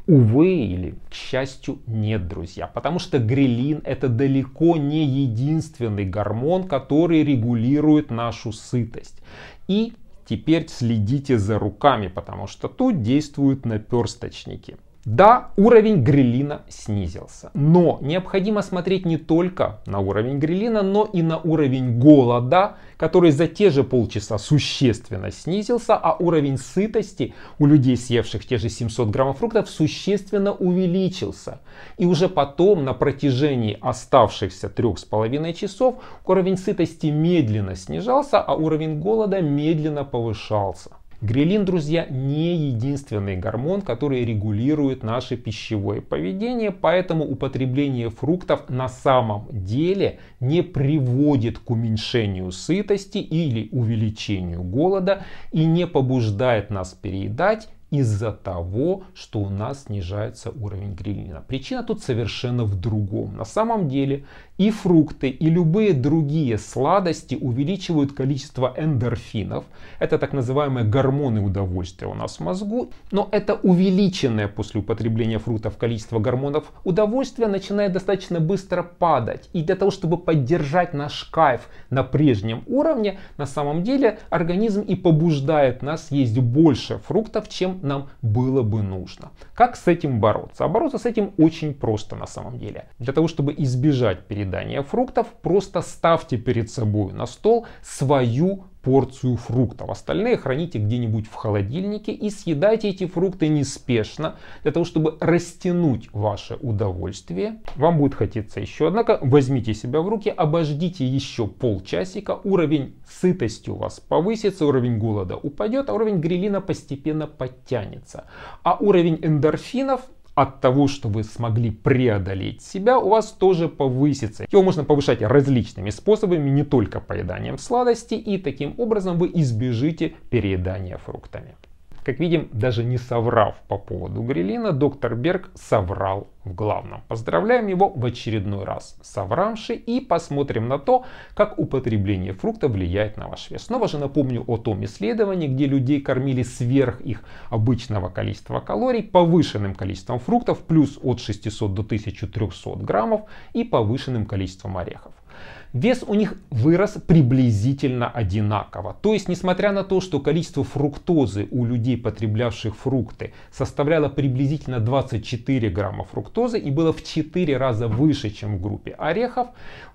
Увы или, к счастью, нет, друзья, потому что грелин это далеко не единственный гормон, который регулирует нашу сытость. И теперь следите за руками, потому что тут действуют наперсточники. Да, уровень грилина снизился, но необходимо смотреть не только на уровень грилина, но и на уровень голода, который за те же полчаса существенно снизился, а уровень сытости у людей, съевших те же 700 граммов фруктов, существенно увеличился. И уже потом на протяжении оставшихся трех с половиной часов уровень сытости медленно снижался, а уровень голода медленно повышался. Грелин, друзья, не единственный гормон, который регулирует наше пищевое поведение, поэтому употребление фруктов на самом деле не приводит к уменьшению сытости или увеличению голода и не побуждает нас переедать из-за того, что у нас снижается уровень грилина. Причина тут совершенно в другом. На самом деле и фрукты, и любые другие сладости увеличивают количество эндорфинов. Это так называемые гормоны удовольствия у нас в мозгу. Но это увеличенное после употребления фруктов количество гормонов удовольствия начинает достаточно быстро падать. И для того, чтобы поддержать наш кайф на прежнем уровне, на самом деле организм и побуждает нас есть больше фруктов, чем нам было бы нужно. Как с этим бороться? А бороться с этим очень просто на самом деле. Для того, чтобы избежать перед поедания фруктов, просто ставьте перед собой на стол свою порцию фруктов. Остальные храните где-нибудь в холодильнике и съедайте эти фрукты неспешно, для того, чтобы растянуть ваше удовольствие. Вам будет хотеться еще, однако возьмите себя в руки, обождите еще полчасика, уровень сытости у вас повысится, уровень голода упадет, а уровень грелина постепенно подтянется. А уровень эндорфинов от того, что вы смогли преодолеть себя, у вас тоже повысится. Его можно повышать различными способами, не только поеданием сладости, и таким образом вы избежите переедания фруктами. Как видим, даже не соврав по поводу грилина, доктор Берг соврал в главном. Поздравляем его в очередной раз соврамши и посмотрим на то, как употребление фрукта влияет на ваш вес. Снова же напомню о том исследовании, где людей кормили сверх их обычного количества калорий повышенным количеством фруктов, плюс от 600 до 1300 граммов и повышенным количеством орехов вес у них вырос приблизительно одинаково. То есть, несмотря на то, что количество фруктозы у людей, потреблявших фрукты, составляло приблизительно 24 грамма фруктозы и было в 4 раза выше, чем в группе орехов,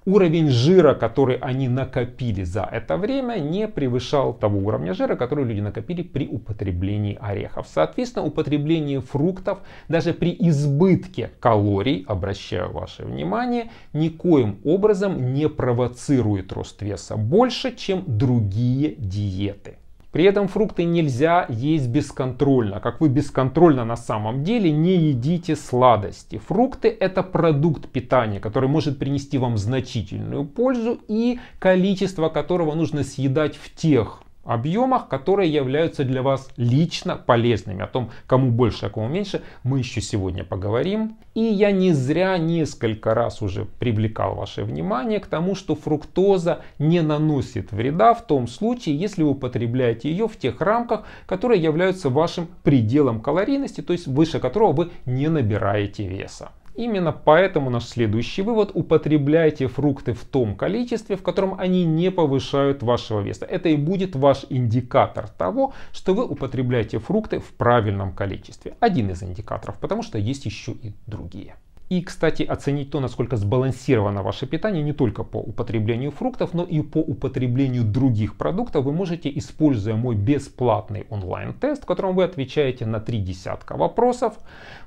уровень жира, который они накопили за это время, не превышал того уровня жира, который люди накопили при употреблении орехов. Соответственно, употребление фруктов даже при избытке калорий, обращаю ваше внимание, никоим образом не происходит провоцирует рост веса больше, чем другие диеты. При этом фрукты нельзя есть бесконтрольно, как вы бесконтрольно на самом деле не едите сладости. Фрукты это продукт питания, который может принести вам значительную пользу и количество которого нужно съедать в тех объемах, которые являются для вас лично полезными. О том, кому больше, а кому меньше, мы еще сегодня поговорим. И я не зря несколько раз уже привлекал ваше внимание к тому, что фруктоза не наносит вреда в том случае, если вы употребляете ее в тех рамках, которые являются вашим пределом калорийности, то есть выше которого вы не набираете веса. Именно поэтому наш следующий вывод – употребляйте фрукты в том количестве, в котором они не повышают вашего веса. Это и будет ваш индикатор того, что вы употребляете фрукты в правильном количестве. Один из индикаторов, потому что есть еще и другие. И, кстати, оценить то, насколько сбалансировано ваше питание не только по употреблению фруктов, но и по употреблению других продуктов вы можете, используя мой бесплатный онлайн-тест, в котором вы отвечаете на три десятка вопросов,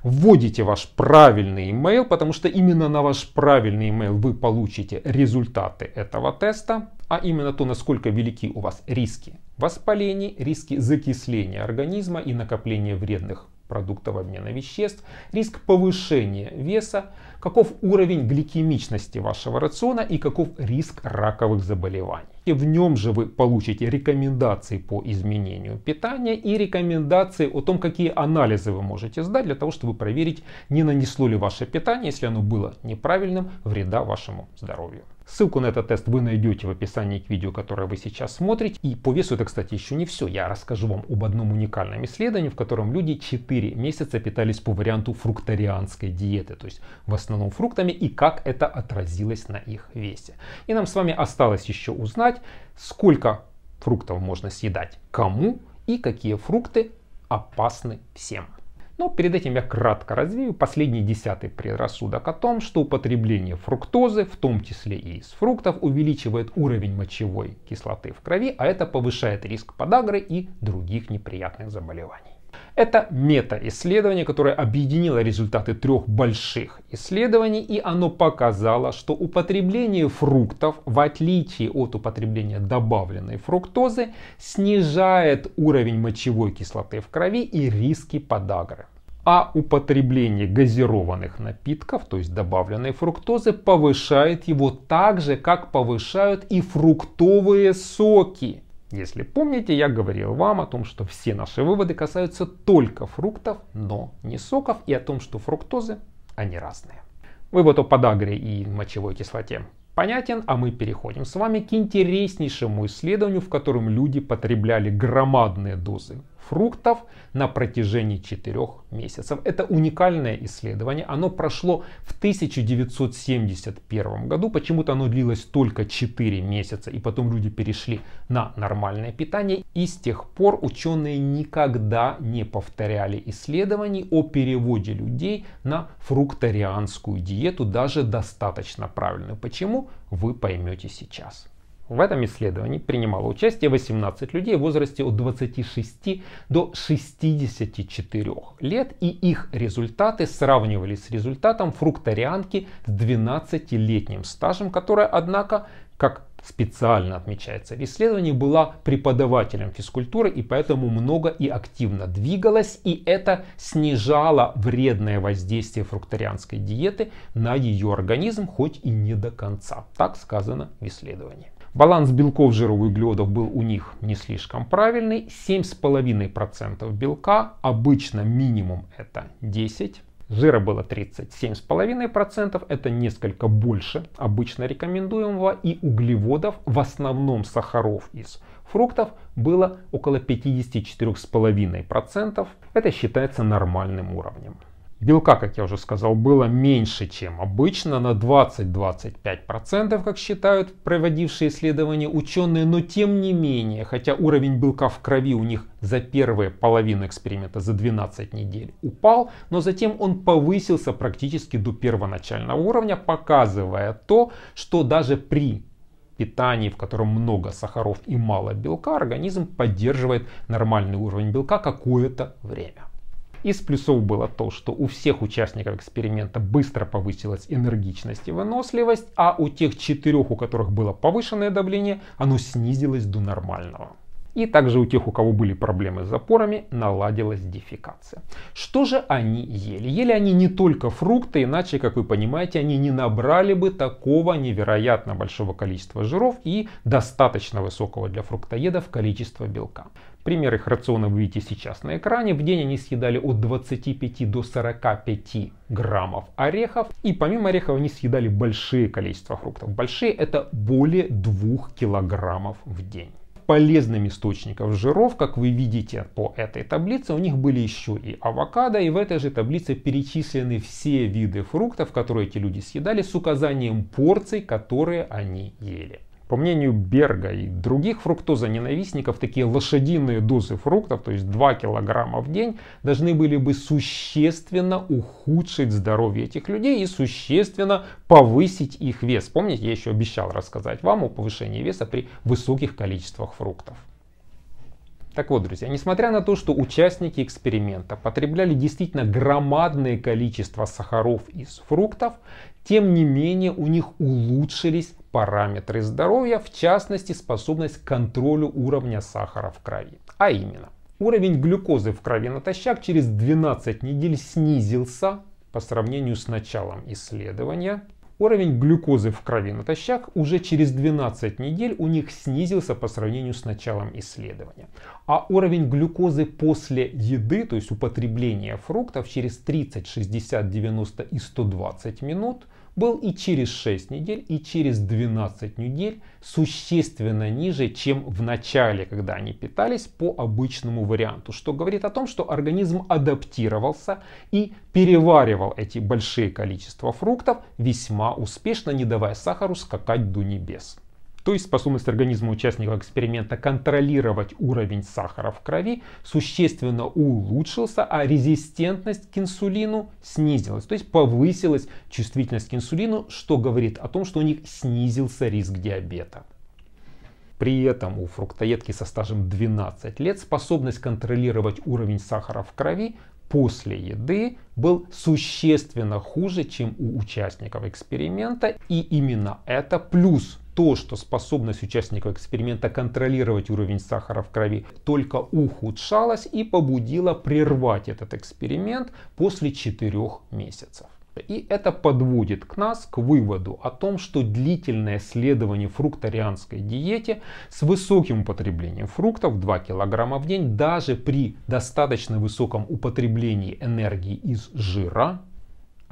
вводите ваш правильный email, потому что именно на ваш правильный email вы получите результаты этого теста, а именно то, насколько велики у вас риски воспалений, риски закисления организма и накопления вредных продуктов обмена веществ, риск повышения веса, каков уровень гликемичности вашего рациона и каков риск раковых заболеваний. И в нем же вы получите рекомендации по изменению питания и рекомендации о том, какие анализы вы можете сдать для того, чтобы проверить, не нанесло ли ваше питание, если оно было неправильным, вреда вашему здоровью. Ссылку на этот тест вы найдете в описании к видео, которое вы сейчас смотрите. И по весу это, кстати, еще не все. Я расскажу вам об одном уникальном исследовании, в котором люди 4 месяца питались по варианту фрукторианской диеты, то есть в основном фруктами, и как это отразилось на их весе. И нам с вами осталось еще узнать, сколько фруктов можно съедать, кому и какие фрукты опасны всем. Но перед этим я кратко развею последний десятый предрассудок о том, что употребление фруктозы, в том числе и из фруктов, увеличивает уровень мочевой кислоты в крови, а это повышает риск подагры и других неприятных заболеваний. Это мета-исследование, которое объединило результаты трех больших исследований, и оно показало, что употребление фруктов, в отличие от употребления добавленной фруктозы, снижает уровень мочевой кислоты в крови и риски подагры а употребление газированных напитков, то есть добавленной фруктозы, повышает его так же, как повышают и фруктовые соки. Если помните, я говорил вам о том, что все наши выводы касаются только фруктов, но не соков, и о том, что фруктозы, они разные. Вывод о подагре и мочевой кислоте понятен, а мы переходим с вами к интереснейшему исследованию, в котором люди потребляли громадные дозы фруктов на протяжении 4 месяцев. Это уникальное исследование. Оно прошло в 1971 году. Почему-то оно длилось только 4 месяца. И потом люди перешли на нормальное питание. И с тех пор ученые никогда не повторяли исследований о переводе людей на фрукторианскую диету, даже достаточно правильную. Почему? Вы поймете сейчас. В этом исследовании принимало участие 18 людей в возрасте от 26 до 64 лет, и их результаты сравнивались с результатом фрукторианки с 12-летним стажем, которая, однако, как специально отмечается в исследовании, была преподавателем физкультуры и поэтому много и активно двигалась, и это снижало вредное воздействие фрукторианской диеты на ее организм, хоть и не до конца. Так сказано в исследовании. Баланс белков, жиров и углеводов был у них не слишком правильный. 7,5% белка, обычно минимум это 10%. Жира было 37,5%, это несколько больше обычно рекомендуемого, и углеводов, в основном сахаров из фруктов, было около 54,5%. Это считается нормальным уровнем. Белка, как я уже сказал, было меньше, чем обычно, на 20-25%, как считают проводившие исследования ученые, но тем не менее, хотя уровень белка в крови у них за первые половину эксперимента, за 12 недель, упал, но затем он повысился практически до первоначального уровня, показывая то, что даже при питании, в котором много сахаров и мало белка, организм поддерживает нормальный уровень белка какое-то время. Из плюсов было то, что у всех участников эксперимента быстро повысилась энергичность и выносливость, а у тех четырех, у которых было повышенное давление, оно снизилось до нормального. И также у тех, у кого были проблемы с запорами, наладилась дефекация. Что же они ели? Ели они не только фрукты, иначе, как вы понимаете, они не набрали бы такого невероятно большого количества жиров и достаточно высокого для фруктоедов количества белка. Пример их рациона вы видите сейчас на экране. В день они съедали от 25 до 45 граммов орехов. И помимо орехов они съедали большие количества фруктов. Большие это более 2 килограммов в день полезным источником жиров, как вы видите по этой таблице, у них были еще и авокадо, и в этой же таблице перечислены все виды фруктов, которые эти люди съедали, с указанием порций, которые они ели. По мнению Берга и других фруктозоненавистников, такие лошадиные дозы фруктов, то есть 2 килограмма в день, должны были бы существенно ухудшить здоровье этих людей и существенно повысить их вес. Помните, я еще обещал рассказать вам о повышении веса при высоких количествах фруктов. Так вот, друзья, несмотря на то, что участники эксперимента потребляли действительно громадное количество сахаров из фруктов, тем не менее у них улучшились параметры здоровья, в частности способность к контролю уровня сахара в крови. А именно, уровень глюкозы в крови натощак через 12 недель снизился по сравнению с началом исследования. Уровень глюкозы в крови натощак уже через 12 недель у них снизился по сравнению с началом исследования. А уровень глюкозы после еды, то есть употребления фруктов, через 30, 60, 90 и 120 минут – был и через 6 недель, и через 12 недель существенно ниже, чем в начале, когда они питались по обычному варианту, что говорит о том, что организм адаптировался и переваривал эти большие количества фруктов весьма успешно, не давая сахару скакать до небес. То есть способность организма участников эксперимента контролировать уровень сахара в крови существенно улучшился, а резистентность к инсулину снизилась. То есть повысилась чувствительность к инсулину, что говорит о том, что у них снизился риск диабета. При этом у фруктоедки со стажем 12 лет способность контролировать уровень сахара в крови после еды был существенно хуже, чем у участников эксперимента. И именно это плюс то, что способность участников эксперимента контролировать уровень сахара в крови только ухудшалась и побудила прервать этот эксперимент после 4 месяцев. И это подводит к нас к выводу о том, что длительное следование фрукторианской диете с высоким употреблением фруктов 2 кг в день даже при достаточно высоком употреблении энергии из жира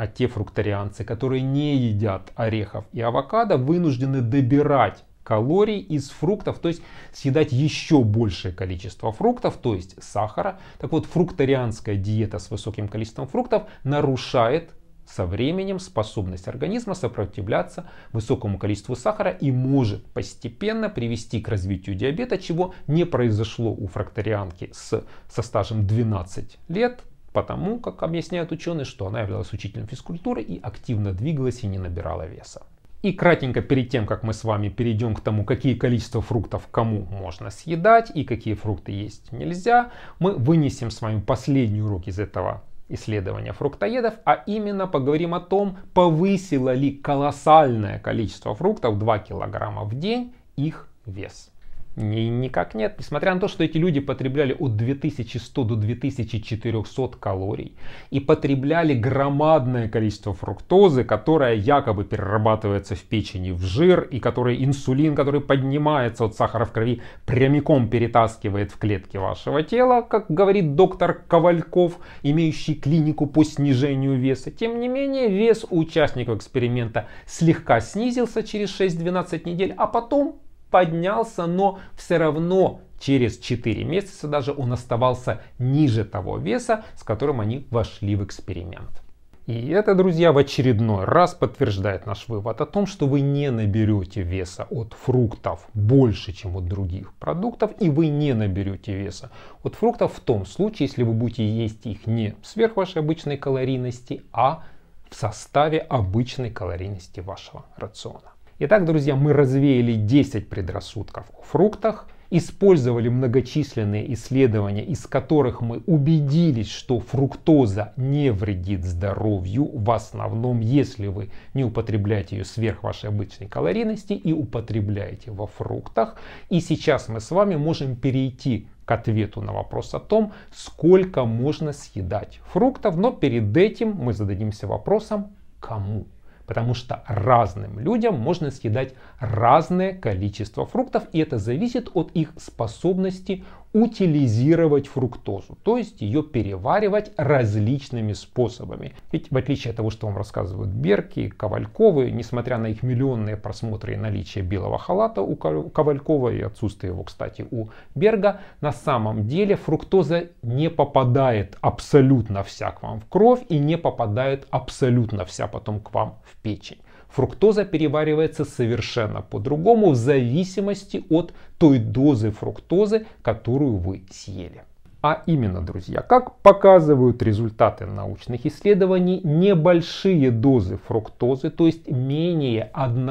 а те фрукторианцы, которые не едят орехов и авокадо, вынуждены добирать калорий из фруктов, то есть съедать еще большее количество фруктов, то есть сахара. Так вот, фрукторианская диета с высоким количеством фруктов нарушает со временем способность организма сопротивляться высокому количеству сахара и может постепенно привести к развитию диабета, чего не произошло у фрукторианки с, со стажем 12 лет, потому, как объясняют ученые, что она являлась учителем физкультуры и активно двигалась и не набирала веса. И кратенько перед тем, как мы с вами перейдем к тому, какие количество фруктов кому можно съедать и какие фрукты есть нельзя, мы вынесем с вами последний урок из этого исследования фруктоедов, а именно поговорим о том, повысило ли колоссальное количество фруктов 2 килограмма в день их вес никак нет. Несмотря на то, что эти люди потребляли от 2100 до 2400 калорий и потребляли громадное количество фруктозы, которая якобы перерабатывается в печени в жир и который инсулин, который поднимается от сахара в крови, прямиком перетаскивает в клетки вашего тела, как говорит доктор Ковальков, имеющий клинику по снижению веса. Тем не менее, вес участников эксперимента слегка снизился через 6-12 недель, а потом поднялся, но все равно через 4 месяца даже он оставался ниже того веса, с которым они вошли в эксперимент. И это, друзья, в очередной раз подтверждает наш вывод о том, что вы не наберете веса от фруктов больше, чем от других продуктов, и вы не наберете веса от фруктов в том случае, если вы будете есть их не сверх вашей обычной калорийности, а в составе обычной калорийности вашего рациона. Итак, друзья, мы развеяли 10 предрассудков о фруктах, использовали многочисленные исследования, из которых мы убедились, что фруктоза не вредит здоровью, в основном, если вы не употребляете ее сверх вашей обычной калорийности и употребляете во фруктах. И сейчас мы с вами можем перейти к ответу на вопрос о том, сколько можно съедать фруктов, но перед этим мы зададимся вопросом, кому Потому что разным людям можно съедать разное количество фруктов, и это зависит от их способности утилизировать фруктозу, то есть ее переваривать различными способами. Ведь в отличие от того, что вам рассказывают Берки, Ковальковы, несмотря на их миллионные просмотры и наличие белого халата у Ковалькова и отсутствие его, кстати, у Берга, на самом деле фруктоза не попадает абсолютно вся к вам в кровь и не попадает абсолютно вся потом к вам в печень. Фруктоза переваривается совершенно по-другому в зависимости от той дозы фруктозы, которую вы съели. А именно, друзья, как показывают результаты научных исследований, небольшие дозы фруктозы, то есть менее 1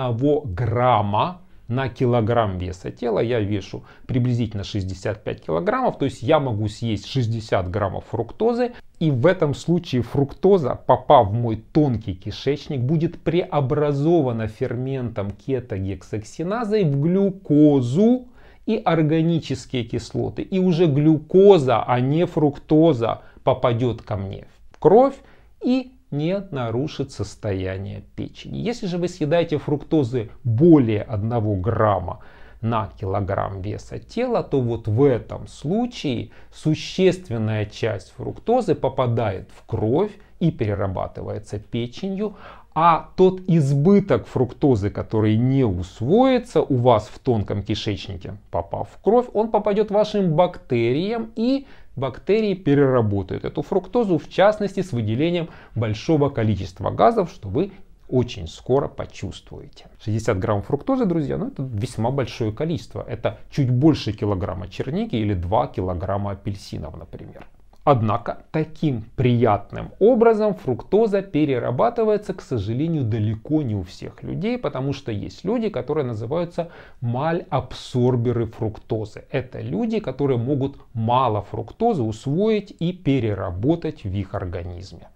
грамма на килограмм веса тела, я вешу приблизительно 65 килограммов, то есть я могу съесть 60 граммов фруктозы, и в этом случае фруктоза, попав в мой тонкий кишечник, будет преобразована ферментом кетогексоксиназой в глюкозу и органические кислоты. И уже глюкоза, а не фруктоза попадет ко мне в кровь и не нарушит состояние печени. Если же вы съедаете фруктозы более 1 грамма, на килограмм веса тела, то вот в этом случае существенная часть фруктозы попадает в кровь и перерабатывается печенью, а тот избыток фруктозы, который не усвоится у вас в тонком кишечнике, попав в кровь, он попадет вашим бактериям и бактерии переработают эту фруктозу, в частности с выделением большого количества газов, что вы очень скоро почувствуете. 60 грамм фруктозы, друзья, ну это весьма большое количество. Это чуть больше килограмма черники или 2 килограмма апельсинов, например. Однако таким приятным образом фруктоза перерабатывается, к сожалению, далеко не у всех людей, потому что есть люди, которые называются мальабсорберы фруктозы. Это люди, которые могут мало фруктозы усвоить и переработать в их организме.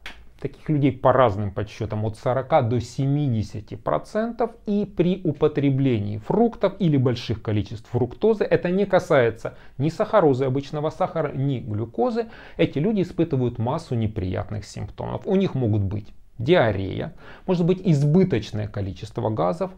Таких людей по разным подсчетам от 40 до 70 процентов. И при употреблении фруктов или больших количеств фруктозы, это не касается ни сахарозы обычного сахара, ни глюкозы, эти люди испытывают массу неприятных симптомов. У них могут быть диарея, может быть избыточное количество газов,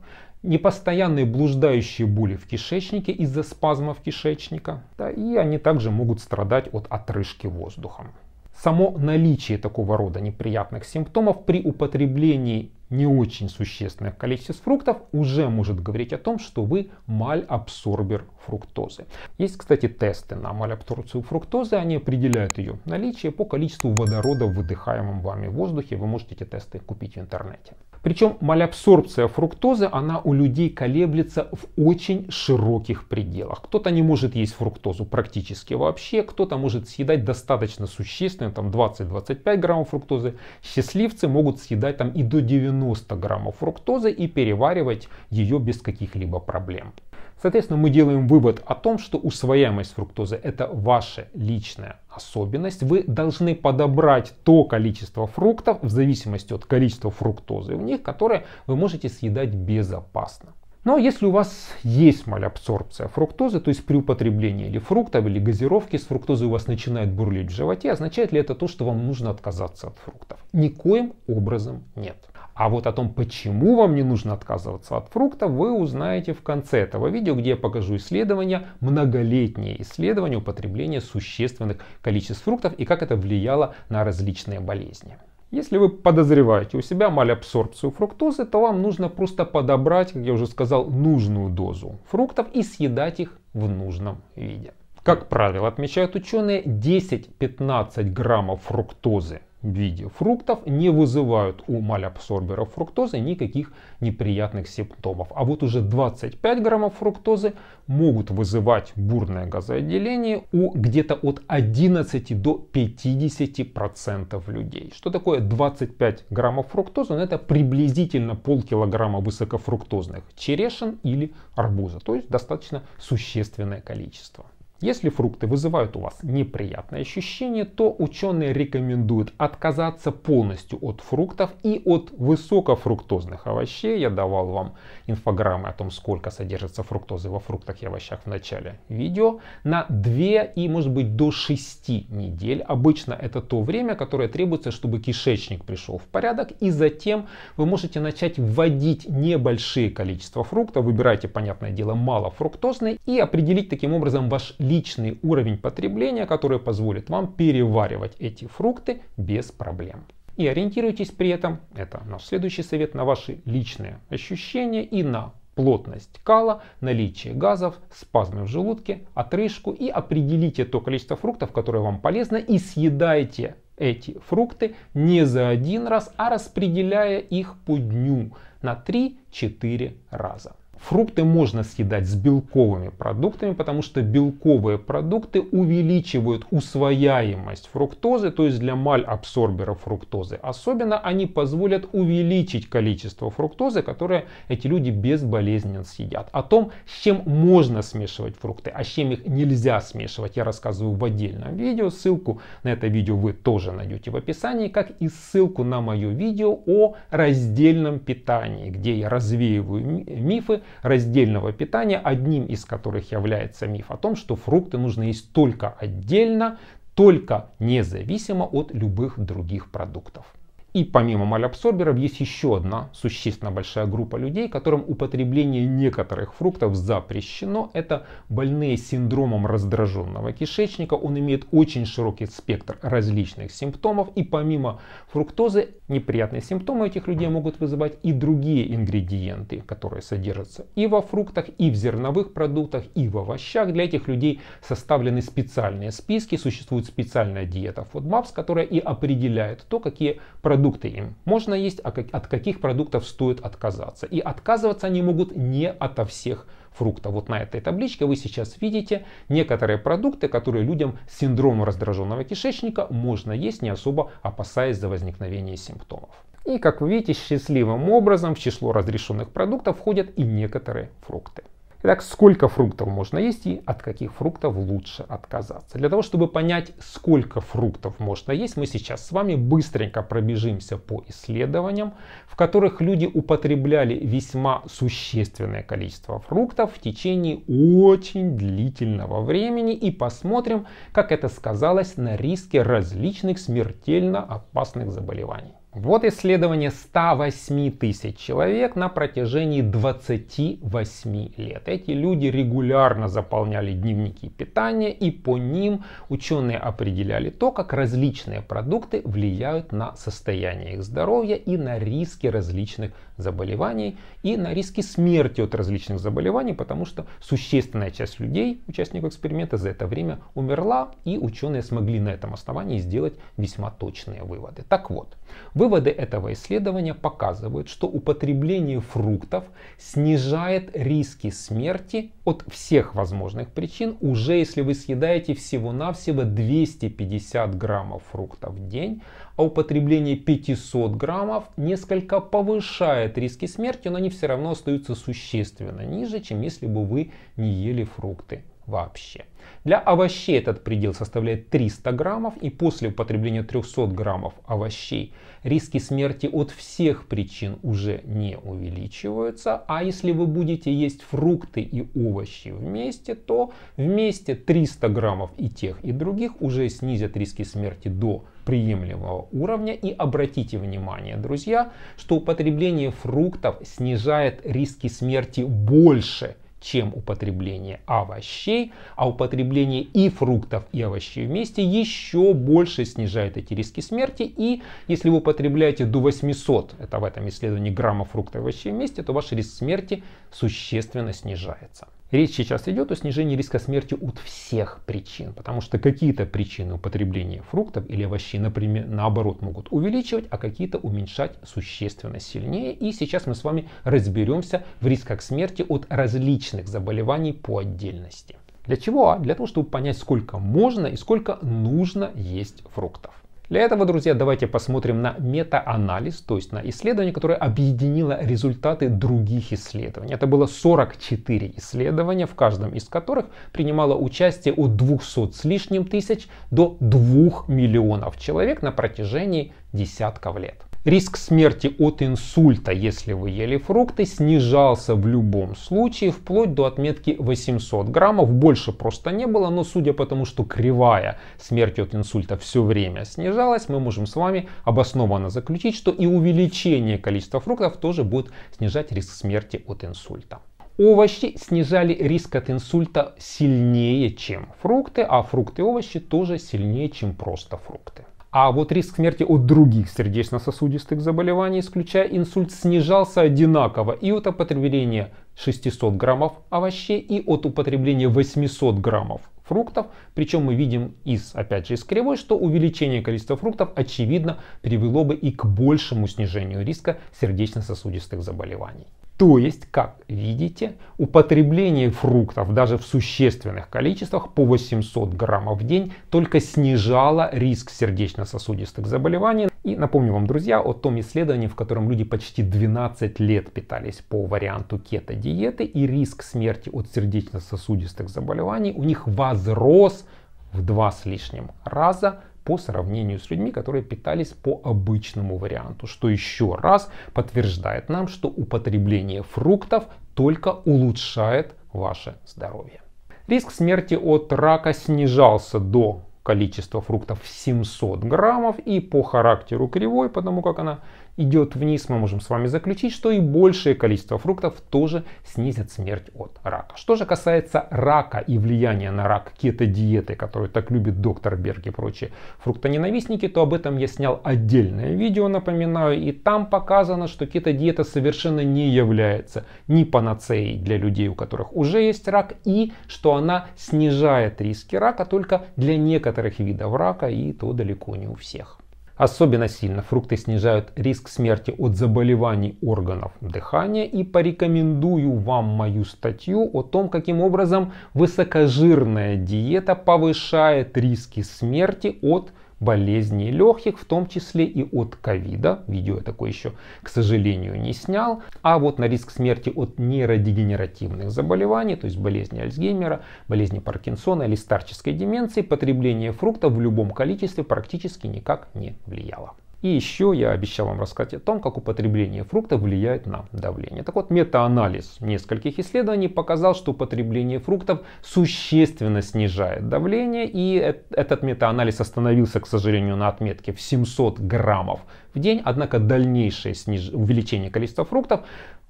непостоянные блуждающие боли в кишечнике из-за спазмов кишечника, да, и они также могут страдать от отрыжки воздухом само наличие такого рода неприятных симптомов при употреблении не очень существенных количеств фруктов уже может говорить о том, что вы мальабсорбер фруктозы. Есть, кстати, тесты на мальабсорбцию фруктозы, они определяют ее наличие по количеству водорода в выдыхаемом вами воздухе. Вы можете эти тесты купить в интернете. Причем малябсорбция фруктозы, она у людей колеблется в очень широких пределах. Кто-то не может есть фруктозу практически вообще, кто-то может съедать достаточно существенно, там 20-25 граммов фруктозы. Счастливцы могут съедать там и до 90 граммов фруктозы и переваривать ее без каких-либо проблем. Соответственно, мы делаем вывод о том, что усвояемость фруктозы – это ваша личная особенность. Вы должны подобрать то количество фруктов в зависимости от количества фруктозы в них, которое вы можете съедать безопасно. Но ну, а если у вас есть малябсорбция фруктозы, то есть при употреблении или фруктов, или газировки с фруктозой у вас начинает бурлить в животе, означает ли это то, что вам нужно отказаться от фруктов? Никоим образом нет. А вот о том, почему вам не нужно отказываться от фрукта, вы узнаете в конце этого видео, где я покажу исследования, многолетние исследования употребления существенных количеств фруктов и как это влияло на различные болезни. Если вы подозреваете у себя малябсорбцию фруктозы, то вам нужно просто подобрать, как я уже сказал, нужную дозу фруктов и съедать их в нужном виде. Как правило, отмечают ученые, 10-15 граммов фруктозы в виде фруктов не вызывают у малябсорберов фруктозы никаких неприятных симптомов. А вот уже 25 граммов фруктозы могут вызывать бурное газоотделение у где-то от 11 до 50 процентов людей. Что такое 25 граммов фруктозы? Ну, это приблизительно полкилограмма высокофруктозных черешин или арбуза. То есть достаточно существенное количество. Если фрукты вызывают у вас неприятное ощущение, то ученые рекомендуют отказаться полностью от фруктов и от высокофруктозных овощей. Я давал вам инфограммы о том, сколько содержится фруктозы во фруктах и овощах в начале видео, на 2 и может быть до 6 недель. Обычно это то время, которое требуется, чтобы кишечник пришел в порядок и затем вы можете начать вводить небольшие количества фруктов, выбирайте, понятное дело, малофруктозные и определить таким образом ваш личный уровень потребления, который позволит вам переваривать эти фрукты без проблем. И ориентируйтесь при этом, это наш следующий совет, на ваши личные ощущения и на плотность кала, наличие газов, спазмы в желудке, отрыжку и определите то количество фруктов, которое вам полезно и съедайте эти фрукты не за один раз, а распределяя их по дню на 3-4 раза. Фрукты можно съедать с белковыми продуктами, потому что белковые продукты увеличивают усвояемость фруктозы, то есть для мальабсорбера фруктозы. Особенно они позволят увеличить количество фруктозы, которое эти люди безболезненно съедят. О том, с чем можно смешивать фрукты, а с чем их нельзя смешивать, я рассказываю в отдельном видео. Ссылку на это видео вы тоже найдете в описании, как и ссылку на мое видео о раздельном питании, где я развеиваю мифы раздельного питания, одним из которых является миф о том, что фрукты нужно есть только отдельно, только независимо от любых других продуктов. И помимо малябсорберов есть еще одна существенно большая группа людей, которым употребление некоторых фруктов запрещено. Это больные синдромом раздраженного кишечника. Он имеет очень широкий спектр различных симптомов. И помимо фруктозы, неприятные симптомы у этих людей могут вызывать и другие ингредиенты, которые содержатся и во фруктах, и в зерновых продуктах, и в овощах. Для этих людей составлены специальные списки, существует специальная диета FoodMaps, которая и определяет то, какие продукты продукты им можно есть, а от каких продуктов стоит отказаться. И отказываться они могут не ото всех фруктов. Вот на этой табличке вы сейчас видите некоторые продукты, которые людям с синдромом раздраженного кишечника можно есть, не особо опасаясь за возникновение симптомов. И как вы видите, счастливым образом в число разрешенных продуктов входят и некоторые фрукты. Итак, сколько фруктов можно есть и от каких фруктов лучше отказаться. Для того, чтобы понять, сколько фруктов можно есть, мы сейчас с вами быстренько пробежимся по исследованиям, в которых люди употребляли весьма существенное количество фруктов в течение очень длительного времени и посмотрим, как это сказалось на риске различных смертельно опасных заболеваний. Вот исследование 108 тысяч человек на протяжении 28 лет. Эти люди регулярно заполняли дневники питания, и по ним ученые определяли то, как различные продукты влияют на состояние их здоровья и на риски различных заболеваний, и на риски смерти от различных заболеваний, потому что существенная часть людей, участников эксперимента, за это время умерла, и ученые смогли на этом основании сделать весьма точные выводы. Так вот, вы Выводы этого исследования показывают, что употребление фруктов снижает риски смерти от всех возможных причин, уже если вы съедаете всего-навсего 250 граммов фруктов в день, а употребление 500 граммов несколько повышает риски смерти, но они все равно остаются существенно ниже, чем если бы вы не ели фрукты вообще. Для овощей этот предел составляет 300 граммов и после употребления 300 граммов овощей риски смерти от всех причин уже не увеличиваются. А если вы будете есть фрукты и овощи вместе, то вместе 300 граммов и тех, и других уже снизят риски смерти до приемлемого уровня. И обратите внимание, друзья, что употребление фруктов снижает риски смерти больше, чем употребление овощей, а употребление и фруктов, и овощей вместе еще больше снижает эти риски смерти. И если вы употребляете до 800, это в этом исследовании граммов фруктов и овощей вместе, то ваш риск смерти существенно снижается. Речь сейчас идет о снижении риска смерти от всех причин, потому что какие-то причины употребления фруктов или овощей, например, наоборот, могут увеличивать, а какие-то уменьшать существенно сильнее. И сейчас мы с вами разберемся в рисках смерти от различных заболеваний по отдельности. Для чего? А? Для того, чтобы понять, сколько можно и сколько нужно есть фруктов. Для этого, друзья, давайте посмотрим на мета-анализ, то есть на исследование, которое объединило результаты других исследований. Это было 44 исследования, в каждом из которых принимало участие от 200 с лишним тысяч до 2 миллионов человек на протяжении десятков лет. Риск смерти от инсульта, если вы ели фрукты, снижался в любом случае, вплоть до отметки 800 граммов. Больше просто не было, но судя по тому, что кривая смерти от инсульта все время снижалась, мы можем с вами обоснованно заключить, что и увеличение количества фруктов тоже будет снижать риск смерти от инсульта. Овощи снижали риск от инсульта сильнее, чем фрукты, а фрукты и овощи тоже сильнее, чем просто фрукты. А вот риск смерти от других сердечно-сосудистых заболеваний, исключая инсульт, снижался одинаково и от употребления 600 граммов овощей, и от употребления 800 граммов фруктов. Причем мы видим из, опять же, из кривой, что увеличение количества фруктов, очевидно, привело бы и к большему снижению риска сердечно-сосудистых заболеваний. То есть, как видите, употребление фруктов даже в существенных количествах по 800 граммов в день только снижало риск сердечно-сосудистых заболеваний. И напомню вам, друзья, о том исследовании, в котором люди почти 12 лет питались по варианту кето-диеты, и риск смерти от сердечно-сосудистых заболеваний у них возрос в два с лишним раза по сравнению с людьми, которые питались по обычному варианту, что еще раз подтверждает нам, что употребление фруктов только улучшает ваше здоровье. Риск смерти от рака снижался до количества фруктов 700 граммов и по характеру кривой, потому как она идет вниз, мы можем с вами заключить, что и большее количество фруктов тоже снизит смерть от рака. Что же касается рака и влияния на рак кето-диеты, которую так любит доктор Берг и прочие фруктоненавистники, то об этом я снял отдельное видео, напоминаю, и там показано, что кето-диета совершенно не является ни панацеей для людей, у которых уже есть рак, и что она снижает риски рака только для некоторых видов рака, и то далеко не у всех. Особенно сильно фрукты снижают риск смерти от заболеваний органов дыхания и порекомендую вам мою статью о том, каким образом высокожирная диета повышает риски смерти от болезней легких, в том числе и от ковида. Видео я такое еще, к сожалению, не снял. А вот на риск смерти от нейродегенеративных заболеваний, то есть болезни Альцгеймера, болезни Паркинсона или старческой деменции, потребление фруктов в любом количестве практически никак не влияло. И еще я обещал вам рассказать о том, как употребление фруктов влияет на давление. Так вот, метаанализ нескольких исследований показал, что употребление фруктов существенно снижает давление. И этот метаанализ остановился, к сожалению, на отметке в 700 граммов в день. Однако дальнейшее сниж... увеличение количества фруктов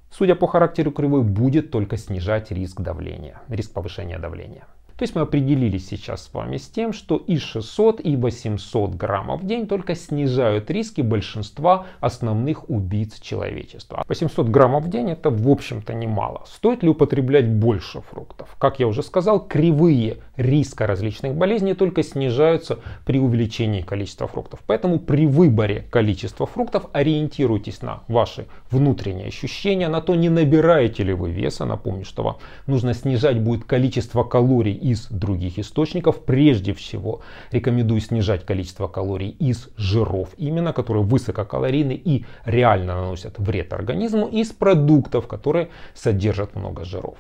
судя по характеру кривой, будет только снижать риск давления, риск повышения давления. То есть мы определились сейчас с вами с тем, что и 600, и 800 граммов в день только снижают риски большинства основных убийц человечества. 800 граммов в день это в общем-то немало. Стоит ли употреблять больше фруктов? Как я уже сказал, кривые риска различных болезней только снижаются при увеличении количества фруктов. Поэтому при выборе количества фруктов ориентируйтесь на ваши внутренние ощущения, на то, не набираете ли вы веса. Напомню, что вам нужно снижать будет количество калорий из других источников. Прежде всего рекомендую снижать количество калорий из жиров именно, которые высококалорийны и реально наносят вред организму, из продуктов, которые содержат много жиров.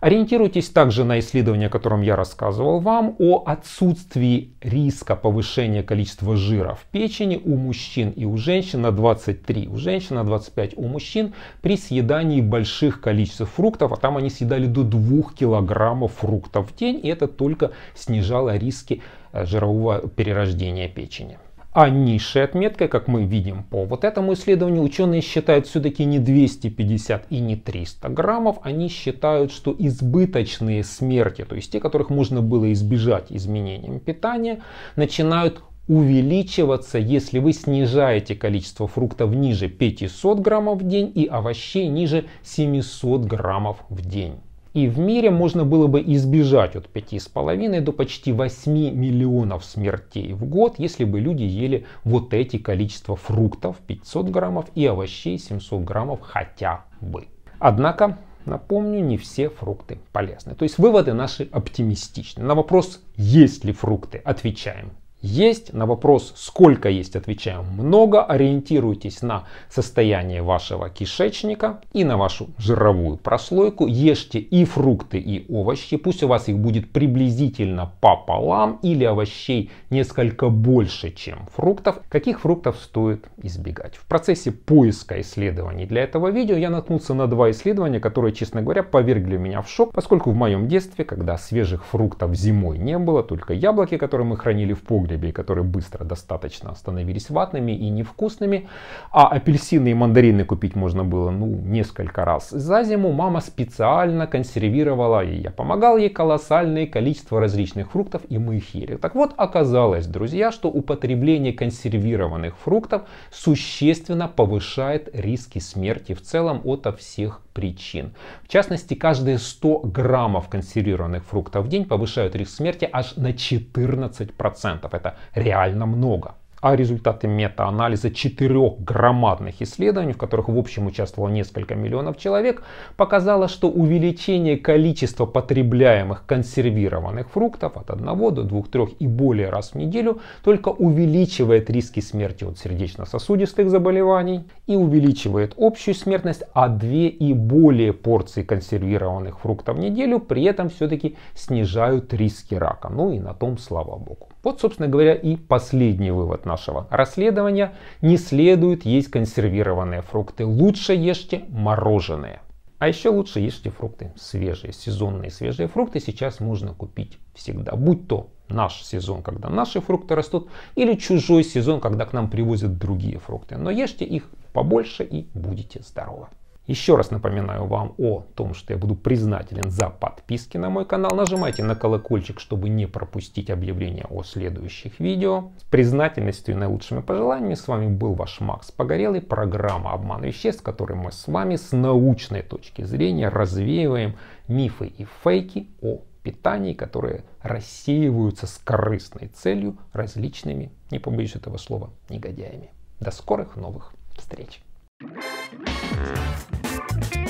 Ориентируйтесь также на исследование, о котором я рассказывал вам, о отсутствии риска повышения количества жира в печени у мужчин и у женщин на 23, у женщин на 25, у мужчин при съедании больших количеств фруктов, а там они съедали до 2 килограммов фруктов в день, и это только снижало риски э, жирового перерождения печени. А низшей отметкой, как мы видим по вот этому исследованию, ученые считают все-таки не 250 и не 300 граммов, они считают, что избыточные смерти, то есть те, которых можно было избежать изменением питания, начинают увеличиваться, если вы снижаете количество фруктов ниже 500 граммов в день и овощей ниже 700 граммов в день. И в мире можно было бы избежать от 5,5 до почти 8 миллионов смертей в год, если бы люди ели вот эти количество фруктов 500 граммов и овощей 700 граммов хотя бы. Однако Напомню, не все фрукты полезны. То есть выводы наши оптимистичны. На вопрос, есть ли фрукты, отвечаем есть, на вопрос сколько есть отвечаем много, ориентируйтесь на состояние вашего кишечника и на вашу жировую прослойку, ешьте и фрукты и овощи, пусть у вас их будет приблизительно пополам или овощей несколько больше, чем фруктов. Каких фруктов стоит избегать? В процессе поиска исследований для этого видео я наткнулся на два исследования, которые, честно говоря, повергли меня в шок, поскольку в моем детстве, когда свежих фруктов зимой не было, только яблоки, которые мы хранили в погребе, сугребий, которые быстро достаточно становились ватными и невкусными. А апельсины и мандарины купить можно было ну, несколько раз за зиму. Мама специально консервировала, и я помогал ей колоссальное количество различных фруктов, и мы их ели. Так вот, оказалось, друзья, что употребление консервированных фруктов существенно повышает риски смерти в целом от всех причин. В частности, каждые 100 граммов консервированных фруктов в день повышают риск смерти аж на 14%. Это реально много а результаты мета-анализа четырех громадных исследований, в которых в общем участвовало несколько миллионов человек, показало, что увеличение количества потребляемых консервированных фруктов от 1 до 2, 3 и более раз в неделю только увеличивает риски смерти от сердечно-сосудистых заболеваний и увеличивает общую смертность, а 2 и более порции консервированных фруктов в неделю при этом все-таки снижают риски рака. Ну и на том слава богу. Вот, собственно говоря, и последний вывод нашего расследования. Не следует есть консервированные фрукты. Лучше ешьте мороженое. А еще лучше ешьте фрукты свежие, сезонные свежие фрукты сейчас можно купить всегда. Будь то наш сезон, когда наши фрукты растут, или чужой сезон, когда к нам привозят другие фрукты. Но ешьте их побольше и будете здоровы. Еще раз напоминаю вам о том, что я буду признателен за подписки на мой канал. Нажимайте на колокольчик, чтобы не пропустить объявления о следующих видео. С признательностью и наилучшими пожеланиями с вами был ваш Макс Погорелый. Программа «Обман веществ», в которой мы с вами с научной точки зрения развеиваем мифы и фейки о питании, которые рассеиваются с корыстной целью различными, не побоюсь этого слова, негодяями. До скорых новых встреч! Thank you.